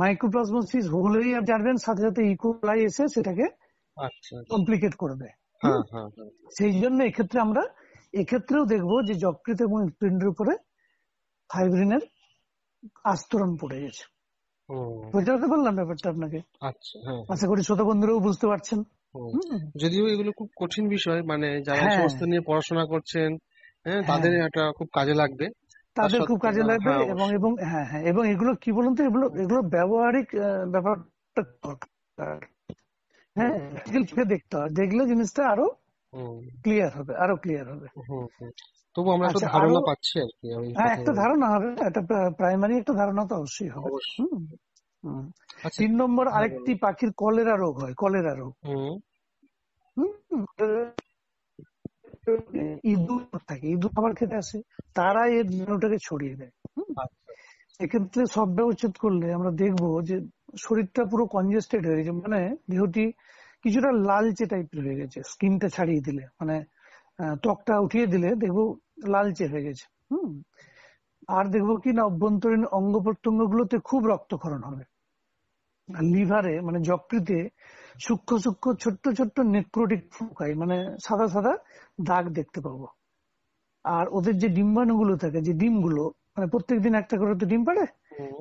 মাইক্রোপ্লাজমোসিস হলেই জানবেন সাথে সাথে ইকোলাই e. এসে সেটাকে কমপ্লিকেট আচ্ছা, আচ্ছা। করবে হ্যাঁ, হ্যাঁ, হ্যাঁ। সেই জন্য এক্ষেত্রে আমরা এক্ষেত্রেও দেখবো যে যকৃত এবং হৃৎপিণ্ডের উপরে ফাইব্রিনের আস্তরণ পড়ে গেছে বোঝাতে পারলাম ব্যাপারটা আপনাকে আচ্ছা, আশা করি শ্রোতা বন্ধুরাও বুঝতে পারছেন যদিও এগুলো খুব কঠিন বিষয় মানে যারা সমস্ত নিয়ে পড়াশোনা করছেন হ্যাঁ তাদের একটা খুব কাজে লাগবে তাদের খুব কাজে লাগবে হ্যাঁ, এবং এবং হ্যাঁ হ্যাঁ এবং এগুলো কি বলুন তো এগুলো এগুলো ব্যবহারিক ব্যাপারটা দরকার হ্যাঁ দেখতে হয় দেখলে জিনিসটা আরো ক্লিয়ার হবে আরো ক্লিয়ার হবে তবু আমরা একটা আচ্ছা, ধারণা পাচ্ছি আর কি হ্যাঁ একটা ধারণা হবে একটা প্রাইমারি একটা ধারণা তো অবশ্যই হবে আচ্ছা। তিন নম্বর হ্যাঁ, আরেকটি পাখির কলেরা রোগ হয় কলেরা রোগ ইঁদুর থাকে ইঁদুর খাবার খেতে আসে তারা এর জীবাণুটাকে ছড়িয়ে দেয় আচ্ছা। এক্ষেত্রে সব উচ্ছেদ করলে আমরা দেখব যে শরীরটা পুরো কনজেস্টেড হয়ে গেছে মানে দেহটি কিছুটা লালচে টাইপের হয়ে গেছে স্কিনটা ছাড়িয়ে দিলে মানে ত্বকটা উঠিয়ে দিলে দেখবো লালচে হয়ে গেছে হম আর দেখবো কি না অভ্যন্তরীণ অঙ্গ প্রত্যঙ্গ গুলোতে খুব রক্তক্ষরণ হবে লিভারে মানে যকৃতে সূক্ষ্ম সূক্ষ্ম ছোট্ট ছোট্ট নেক্রোটিক ফোকাই মানে সাদা সাদা দাগ দেখতে পাবো আর ওদের যে ডিম্বাণুগুলো থাকে যে ডিমগুলো মানে প্রত্যেক দিন একটা করে তো ডিম পারে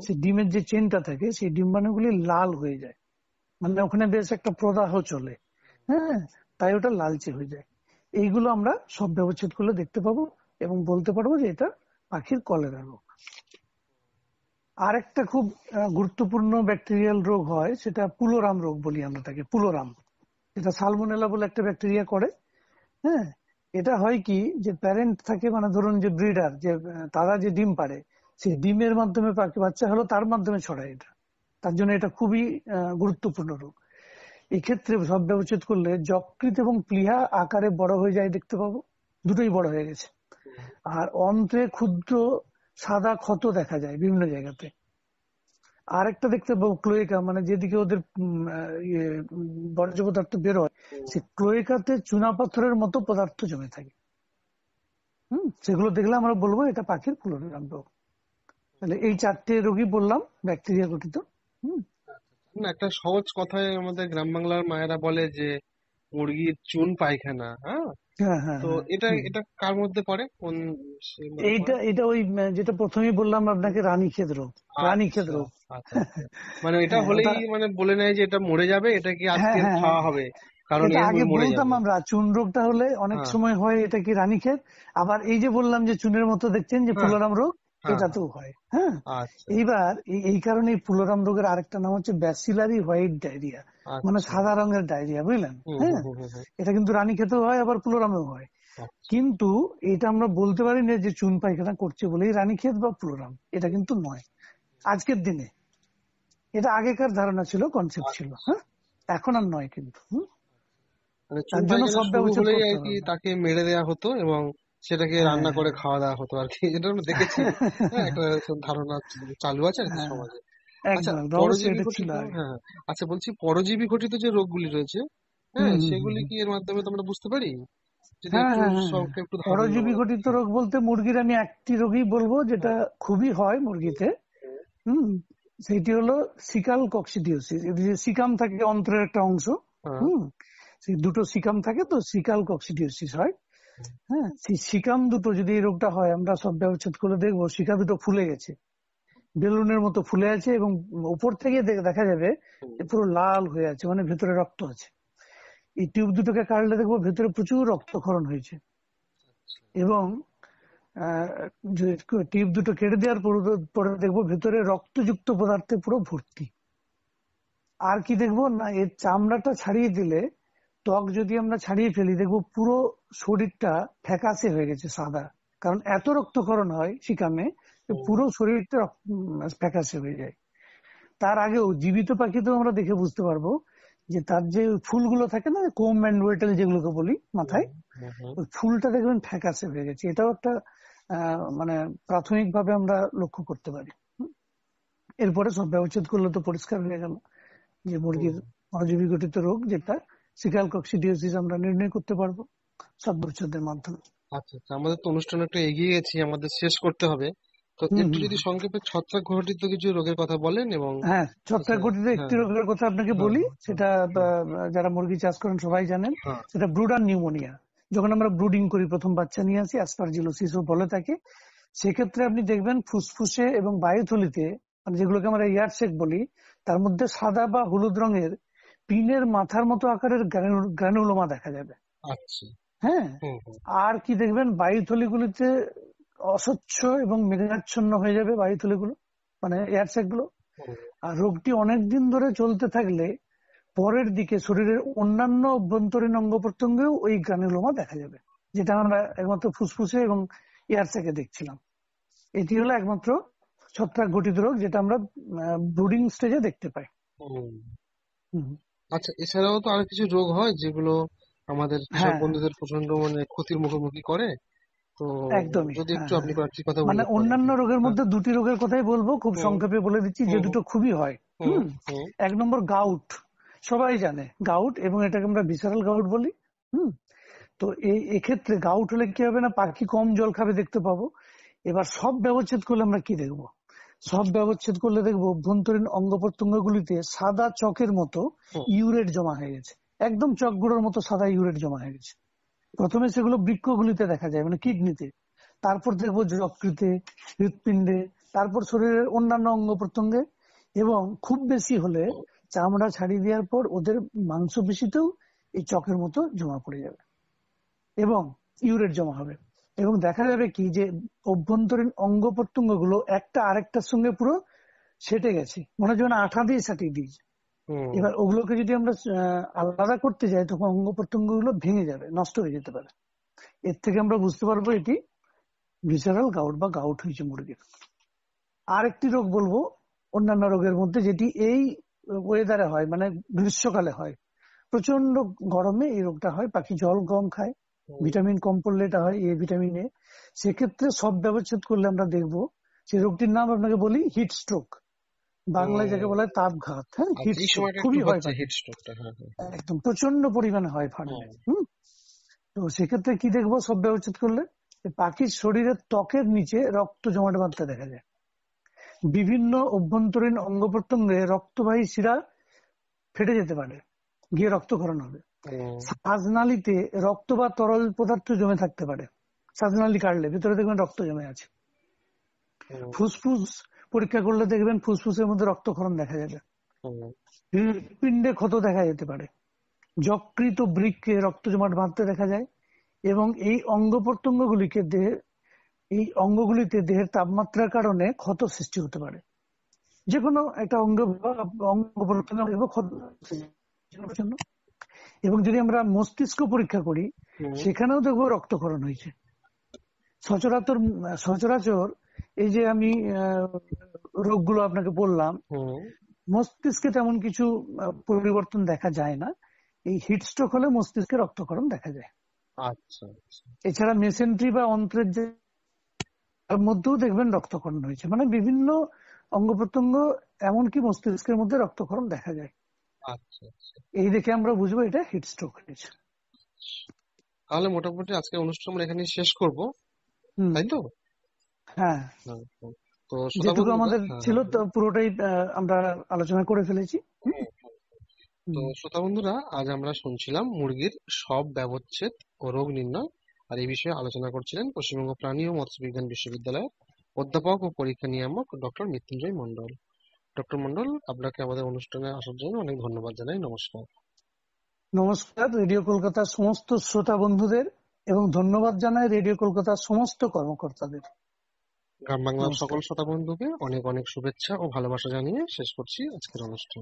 সেই ডিমের যে চেনটা থাকে সেই ডিম্বাণুগুলি লাল হয়ে যায় মানে ওখানে বেশ একটা প্রদাহ চলে হ্যাঁ তাই ওটা লালচে হয়ে যায় এইগুলো আমরা সব ব্যবচ্ছেদ করলে দেখতে পাবো এবং বলতে পারবো যে এটা পাখির কলেরা রোগ আরেকটা খুব গুরুত্বপূর্ণ ব্যাকটেরিয়াল রোগ হয় সেটা পুলোরাম রোগ বলি আমরা তাকে পুলোরাম এটা সালমোনেলা বলে একটা ব্যাকটেরিয়া করে হ্যাঁ এটা হয় কি যে প্যারেন্ট থাকে মানে ধরুন যে ব্রিডার যে তারা যে ডিম পারে সেই ডিমের মাধ্যমে বাচ্চা হলো তার মাধ্যমে ছড়ায় এটা তার জন্য এটা খুবই গুরুত্বপূর্ণ রোগ এক্ষেত্রে সব ব্যবচ্ছেদ করলে যকৃত এবং প্লিহা আকারে বড় হয়ে যায় দেখতে পাবো দুটোই বড় হয়ে গেছে আর অন্ত্রে ক্ষুদ্র সাদা ক্ষত দেখা যায় বিভিন্ন জায়গাতে আরেকটা দেখতে পাবো ক্লোয়েকা মানে যেদিকে ওদের ইয়ে, বর্জ্য পদার্থ বের হয় সে ক্লোয়েকাতে চুনা পাথরের মতো পদার্থ জমে থাকে হম সেগুলো দেখলে আমরা বলবো এটা পাখির ফুলনের তাহলে এই চারটে রোগী বললাম ব্যাকটেরিয়া গঠিত হম আচ্ছা, একটা সহজ কথায় আমাদের গ্রাম বাংলার মায়েরা বলে যে মুরগির চুন পায়খানা হ্যাঁ হ্যাঁ, হ্যাঁ, তো হ্যাঁ, এটা এটা কার মধ্যে পড়ে কোন মানে এইটা এটা ওই মানে যেটা বললাম আপনাকে রানী ক্ষেত্র রানী ক্ষেত্র আচ্ছা, আচ্ছা, আচ্ছা। মানে এটা হলেই মানে বলে নেয় যে এটা মরে যাবে এটা কি আজকে খাওয়া হবে কারণ আগে বলতাম আমরা চুন রোগটা হলে অনেক সময় হয় এটা কি রানী ক্ষেত আবার এই যে বললাম যে চুনের মতো দেখছেন যে ফুলরাম রোগ এটাতেও হয় হ্যাঁ এইবার এই কারণে ফুলরাম রোগের আরেকটা নাম হচ্ছে ব্যাসিলারি হোয়াইট ডায়রিয়া আচ্ছা। মানে সাদা রঙের ডায়রিয়া বুঝলেন হ্যাঁ এটা কিন্তু রানী খেতেও হয় আবার পুলোরামেও হয় আচ্ছা। কিন্তু এটা আমরা বলতে পারি না যে চুন পায়খানা করছে বলেই খেত বা পুলোরাম এটা কিন্তু নয় আজকের দিনে এটা আগেকার ধারণা ছিল কনসেপ্ট আচ্ছা। ছিল হ্যাঁ এখন আর নয় কিন্তু মানে সব তাকে মেরে দেওয়া হতো এবং সেটাকে হ্যাঁ। রান্না করে খাওয়া দাওয়া হতো আর কি এটা দেখেছি হ্যাঁ, একটা ধারণা চালু আছে হ্যাঁ। সমাজে আচ্ছা, হ্যাঁ, হ্যাঁ। আচ্ছা বলছি পরজীবী ঘটিত যে রোগগুলি রয়েছে হ্যাঁ সেগুলি কি এর মাধ্যমে তোমরা বুঝতে পারি হ্যাঁ, পরজীবী ঘটিত রোগ বলতে মুরগির আমি একটি রোগই বলবো যেটা খুবই হয় মুরগিতে হম সেটি হলো সিকাল কক্সিডিওসিস যে সিকাম থাকে অন্ত্রের একটা অংশ হম সেই দুটো সিকাম থাকে তো সিকাল কক্সিডিওসিস হয় হ্যাঁ সিকাম দুটো যদি এই রোগটা হয় আমরা সব ব্যবচ্ছেদ করে দেখবো সিকা দুটো ফুলে গেছে বেলুনের মতো ফুলে আছে এবং উপর থেকে দেখা যাবে পুরো লাল হয়ে আছে মানে ভেতরে রক্ত আছে এই টিউব দুটোকে কাটলে দেখবো ভেতরে প্রচুর রক্তক্ষরণ হয়েছে আচ্ছা। এবং টিউব দুটো কেটে দেওয়ার পরে দেখবো ভেতরে রক্তযুক্ত পদার্থে পুরো ভর্তি আর কি দেখবো না এর চামড়াটা ছাড়িয়ে দিলে ত্বক যদি আমরা ছাড়িয়ে ফেলি দেখবো পুরো শরীরটা ফ্যাকাসে হয়ে গেছে সাদা কারণ এত রক্তক্ষরণ হয় শিকামে পুরো শরীরটা ফ্যাকাশে হয়ে যায় তার আগেও জীবিত পাখি তো আমরা দেখে বুঝতে পারবো যে তার যে ফুলগুলো থাকে না কোম অ্যান্ড ওয়েটেল যেগুলোকে বলি মাথায় ওই ফুলটা দেখবেন ফ্যাকাশে হয়ে গেছে এটাও একটা মানে প্রাথমিক ভাবে আমরা লক্ষ্য করতে পারি এরপরে সব ব্যবচ্ছেদ করলে তো পরিষ্কার হয়ে গেল যে মুরগির অজীবী ঘটিত রোগ যেটা সিকাল কক্সিডিওসিস আমরা নির্ণয় করতে পারবো সব ব্যবচ্ছেদের মাধ্যমে আচ্ছা আচ্ছা আমাদের তো অনুষ্ঠান একটু এগিয়ে গেছি আমাদের শেষ করতে হবে তো একটু যদি সংক্ষেপে ছত্রাক ঘটিত কিছু রোগের কথা বলেন এবং হ্যাঁ ছত্রাক ঘটিত একটি হ্যাঁ। রোগের কথা আপনাকে হ্যাঁ। বলি সেটা হ্যাঁ। যারা মুরগি চাষ করেন সবাই জানেন সেটা ব্রুডার নিউমোনিয়া যখন আমরা ব্রুডিং করি প্রথম বাচ্চা নিয়ে আসি অ্যাসপারজিলোসিসও বলে থাকে সেক্ষেত্রে আপনি দেখবেন ফুসফুসে এবং বায়ুথলিতে মানে যেগুলোকে আমরা ইয়ারসেক বলি তার মধ্যে সাদা বা হলুদ রঙের পিনের মাথার মতো আকারের গ্রানুলোমা দেখা যাবে আচ্ছা। হ্যাঁ আর কি দেখবেন বায়ুথলিগুলিতে অস্বচ্ছ এবং মেঘাচ্ছন্ন হয়ে যাবে বায়ু বায়ুথলিগুলো মানে এয়ার স্যাক গুলো আর রোগটি অনেকদিন ধরে চলতে থাকলে পরের দিকে শরীরের অন্যান্য অভ্যন্তরীণ অঙ্গ প্রত্যঙ্গেও ওই গ্রানুলোমা দেখা যাবে যেটা আমরা একমাত্র ফুসফুসে এবং এয়ার স্যাকে দেখছিলাম এটি হলো একমাত্র ছত্রাক ঘটিত রোগ যেটা আমরা ব্রুডিং স্টেজে দেখতে পাই আচ্ছা এছাড়াও তো আরো কিছু রোগ হয় যেগুলো আমাদের হ্যাঁ। বন্ধুদের প্রচন্ড মানে ক্ষতির মুখোমুখি করে তো যদি একটু হ্যাঁ, আপনি হ্যাঁ। কয়েকটি কথা মানে অন্যান্য রোগের মধ্যে হ্যাঁ। দুটি রোগের কথাই বলবো খুব সংক্ষেপে বলে দিচ্ছি যে দুটো খুবই হয় এক নম্বর গাউট সবাই জানে গাউট এবং এটাকে আমরা ভিসারাল গাউট বলি হুম তো এই এক্ষেত্রে গাউট হলে কি হবে না পাখি কম জল খাবে দেখতে পাবো এবার সব ব্যবচ্ছেদ করলে আমরা কি দেখব সব ব্যবচ্ছেদ করলে দেখবো অভ্যন্তরীণ অঙ্গ প্রত্যঙ্গ গুলিতে সাদা চকের মতো ইউরেট জমা হয়ে গেছে একদম চকগুলোর মতো সাদা ইউরেট জমা হয়ে গেছে প্রথমে সেগুলো বৃক্ষগুলিতে দেখা যায় মানে কিডনিতে তারপর দেখবো যকৃতে হৃৎপিণ্ডে তারপর শরীরের অন্যান্য অঙ্গ প্রত্যঙ্গে এবং খুব বেশি হলে চামড়া ছাড়িয়ে দেওয়ার পর ওদের মাংসপেশিতেও এই চকের মতো জমা পড়ে যাবে এবং ইউরেট জমা হবে এবং দেখা যাবে কি যে অভ্যন্তরীণ অঙ্গ প্রত্যঙ্গ গুলো একটা আরেকটার সঙ্গে পুরো সেটে গেছে মনে হচ্ছে আঠা দিয়ে সাটিয়ে দিয়েছে এবার ওগুলোকে যদি আমরা আলাদা করতে যাই তখন অঙ্গ প্রত্যঙ্গ গুলো ভেঙে যাবে নষ্ট হয়ে যেতে পারে এর থেকে আমরা বুঝতে পারবো এটি ভিসারাল গাউট বা গাউট হয়েছে মুরগির আরেকটি রোগ বলবো অন্যান্য রোগের মধ্যে যেটি এই ওয়েদারে হয় মানে গ্রীষ্মকালে হয় প্রচন্ড গরমে এই রোগটা হয় পাখি জল কম খায় ভিটামিন কম পড়লে এটা হয় এ ভিটামিন এ সেক্ষেত্রে সব ব্যবচ্ছেদ করলে আমরা দেখব সেই রোগটির নাম আপনাকে বলি হিট স্ট্রোক বাংলায় হ্যাঁ। যাকে বলে তাপঘাত হ্যাঁ হিটস্ট্রোক খুবই হয় হ্যাঁ, হ্যাঁ। একদম প্রচন্ড পরিমাণে হয় ফাটলে তো সেক্ষেত্রে কি দেখবো সব ব্যবচ্ছেদ করলে পাখির শরীরের ত্বকের নিচে রক্ত জমাট বাঁধতে দেখা যায় বিভিন্ন অভ্যন্তরীণ অঙ্গ প্রত্যঙ্গে রক্তবাহী শিরা ফেটে যেতে পারে গিয়ে রক্তক্ষরণ হবে সাজনালিতে রক্ত বা তরল পদার্থ জমে থাকতে পারে সাজনালি কাটলে ভিতরে দেখবেন রক্ত জমে আছে ফুসফুস পরীক্ষা করলে দেখবেন ফুসফুসের মধ্যে রক্তক্ষরণ দেখা যাবে হৃৎপিণ্ডে ক্ষত দেখা যেতে পারে যকৃত বৃক্ষে রক্ত জমাট বাঁধতে দেখা যায় এবং এই অঙ্গ প্রত্যঙ্গ গুলিকে দেহে এই অঙ্গগুলিতে দেহের তাপমাত্রার কারণে ক্ষত সৃষ্টি হতে পারে যে কোনো একটা অঙ্গ অঙ্গ এবং যদি আমরা মস্তিষ্ক পরীক্ষা করি সেখানেও দেখবো রক্তক্ষরণ হয়েছে সচরাচর সচরাচর এই যে আমি রোগগুলো আপনাকে বললাম মস্তিষ্কে তেমন কিছু পরিবর্তন দেখা যায় না এই হিটস্ট্রোক হলে মস্তিষ্কে রক্তকরণ দেখা যায় আচ্ছা, আচ্ছা এছাড়া মেসেন্ট্রি বা অন্ত্রের যে মধ্যেও দেখবেন রক্তকরণ হয়েছে মানে বিভিন্ন অঙ্গ প্রত্যঙ্গ এমনকি মস্তিষ্কের মধ্যে রক্তকরণ দেখা যায় আচ্ছা, আচ্ছা। এই দেখে আমরা বুঝবো এটা হিট স্ট্রোক হয়েছে তাহলে মোটামুটি আজকে অনুষ্ঠান এখানে শেষ করবো তাই তো হ্যাঁ।, আচ্ছা। হ্যাঁ, হ্যাঁ তো যেটুকু আমাদের ছিল পুরোটাই আমরা আলোচনা করে ফেলেছি তো শ্রোতা বন্ধুরা আজ আমরা শুনছিলাম মুরগির সব ব্যবচ্ছেদ ও রোগ নির্ণয় আর এই বিষয়ে আলোচনা করছিলেন পশ্চিমবঙ্গ প্রাণী ও মৎস্যবিজ্ঞান বিশ্ববিদ্যালয়ের অধ্যাপক ও পরীক্ষা নিয়ামক ডক্টর মৃত্যুঞ্জয় মন্ডল ডক্টর মন্ডল আপনাকে আমাদের অনুষ্ঠানে আসার জন্য অনেক ধন্যবাদ জানাই নমস্কার নমস্কার রেডিও কলকাতার সমস্ত শ্রোতা বন্ধুদের এবং ধন্যবাদ জানাই রেডিও কলকাতার সমস্ত কর্মকর্তাদের গ্রাম বাংলার সকল শ্রোতা বন্ধুকে অনেক অনেক শুভেচ্ছা ও ভালোবাসা জানিয়ে শেষ করছি আজকের অনুষ্ঠান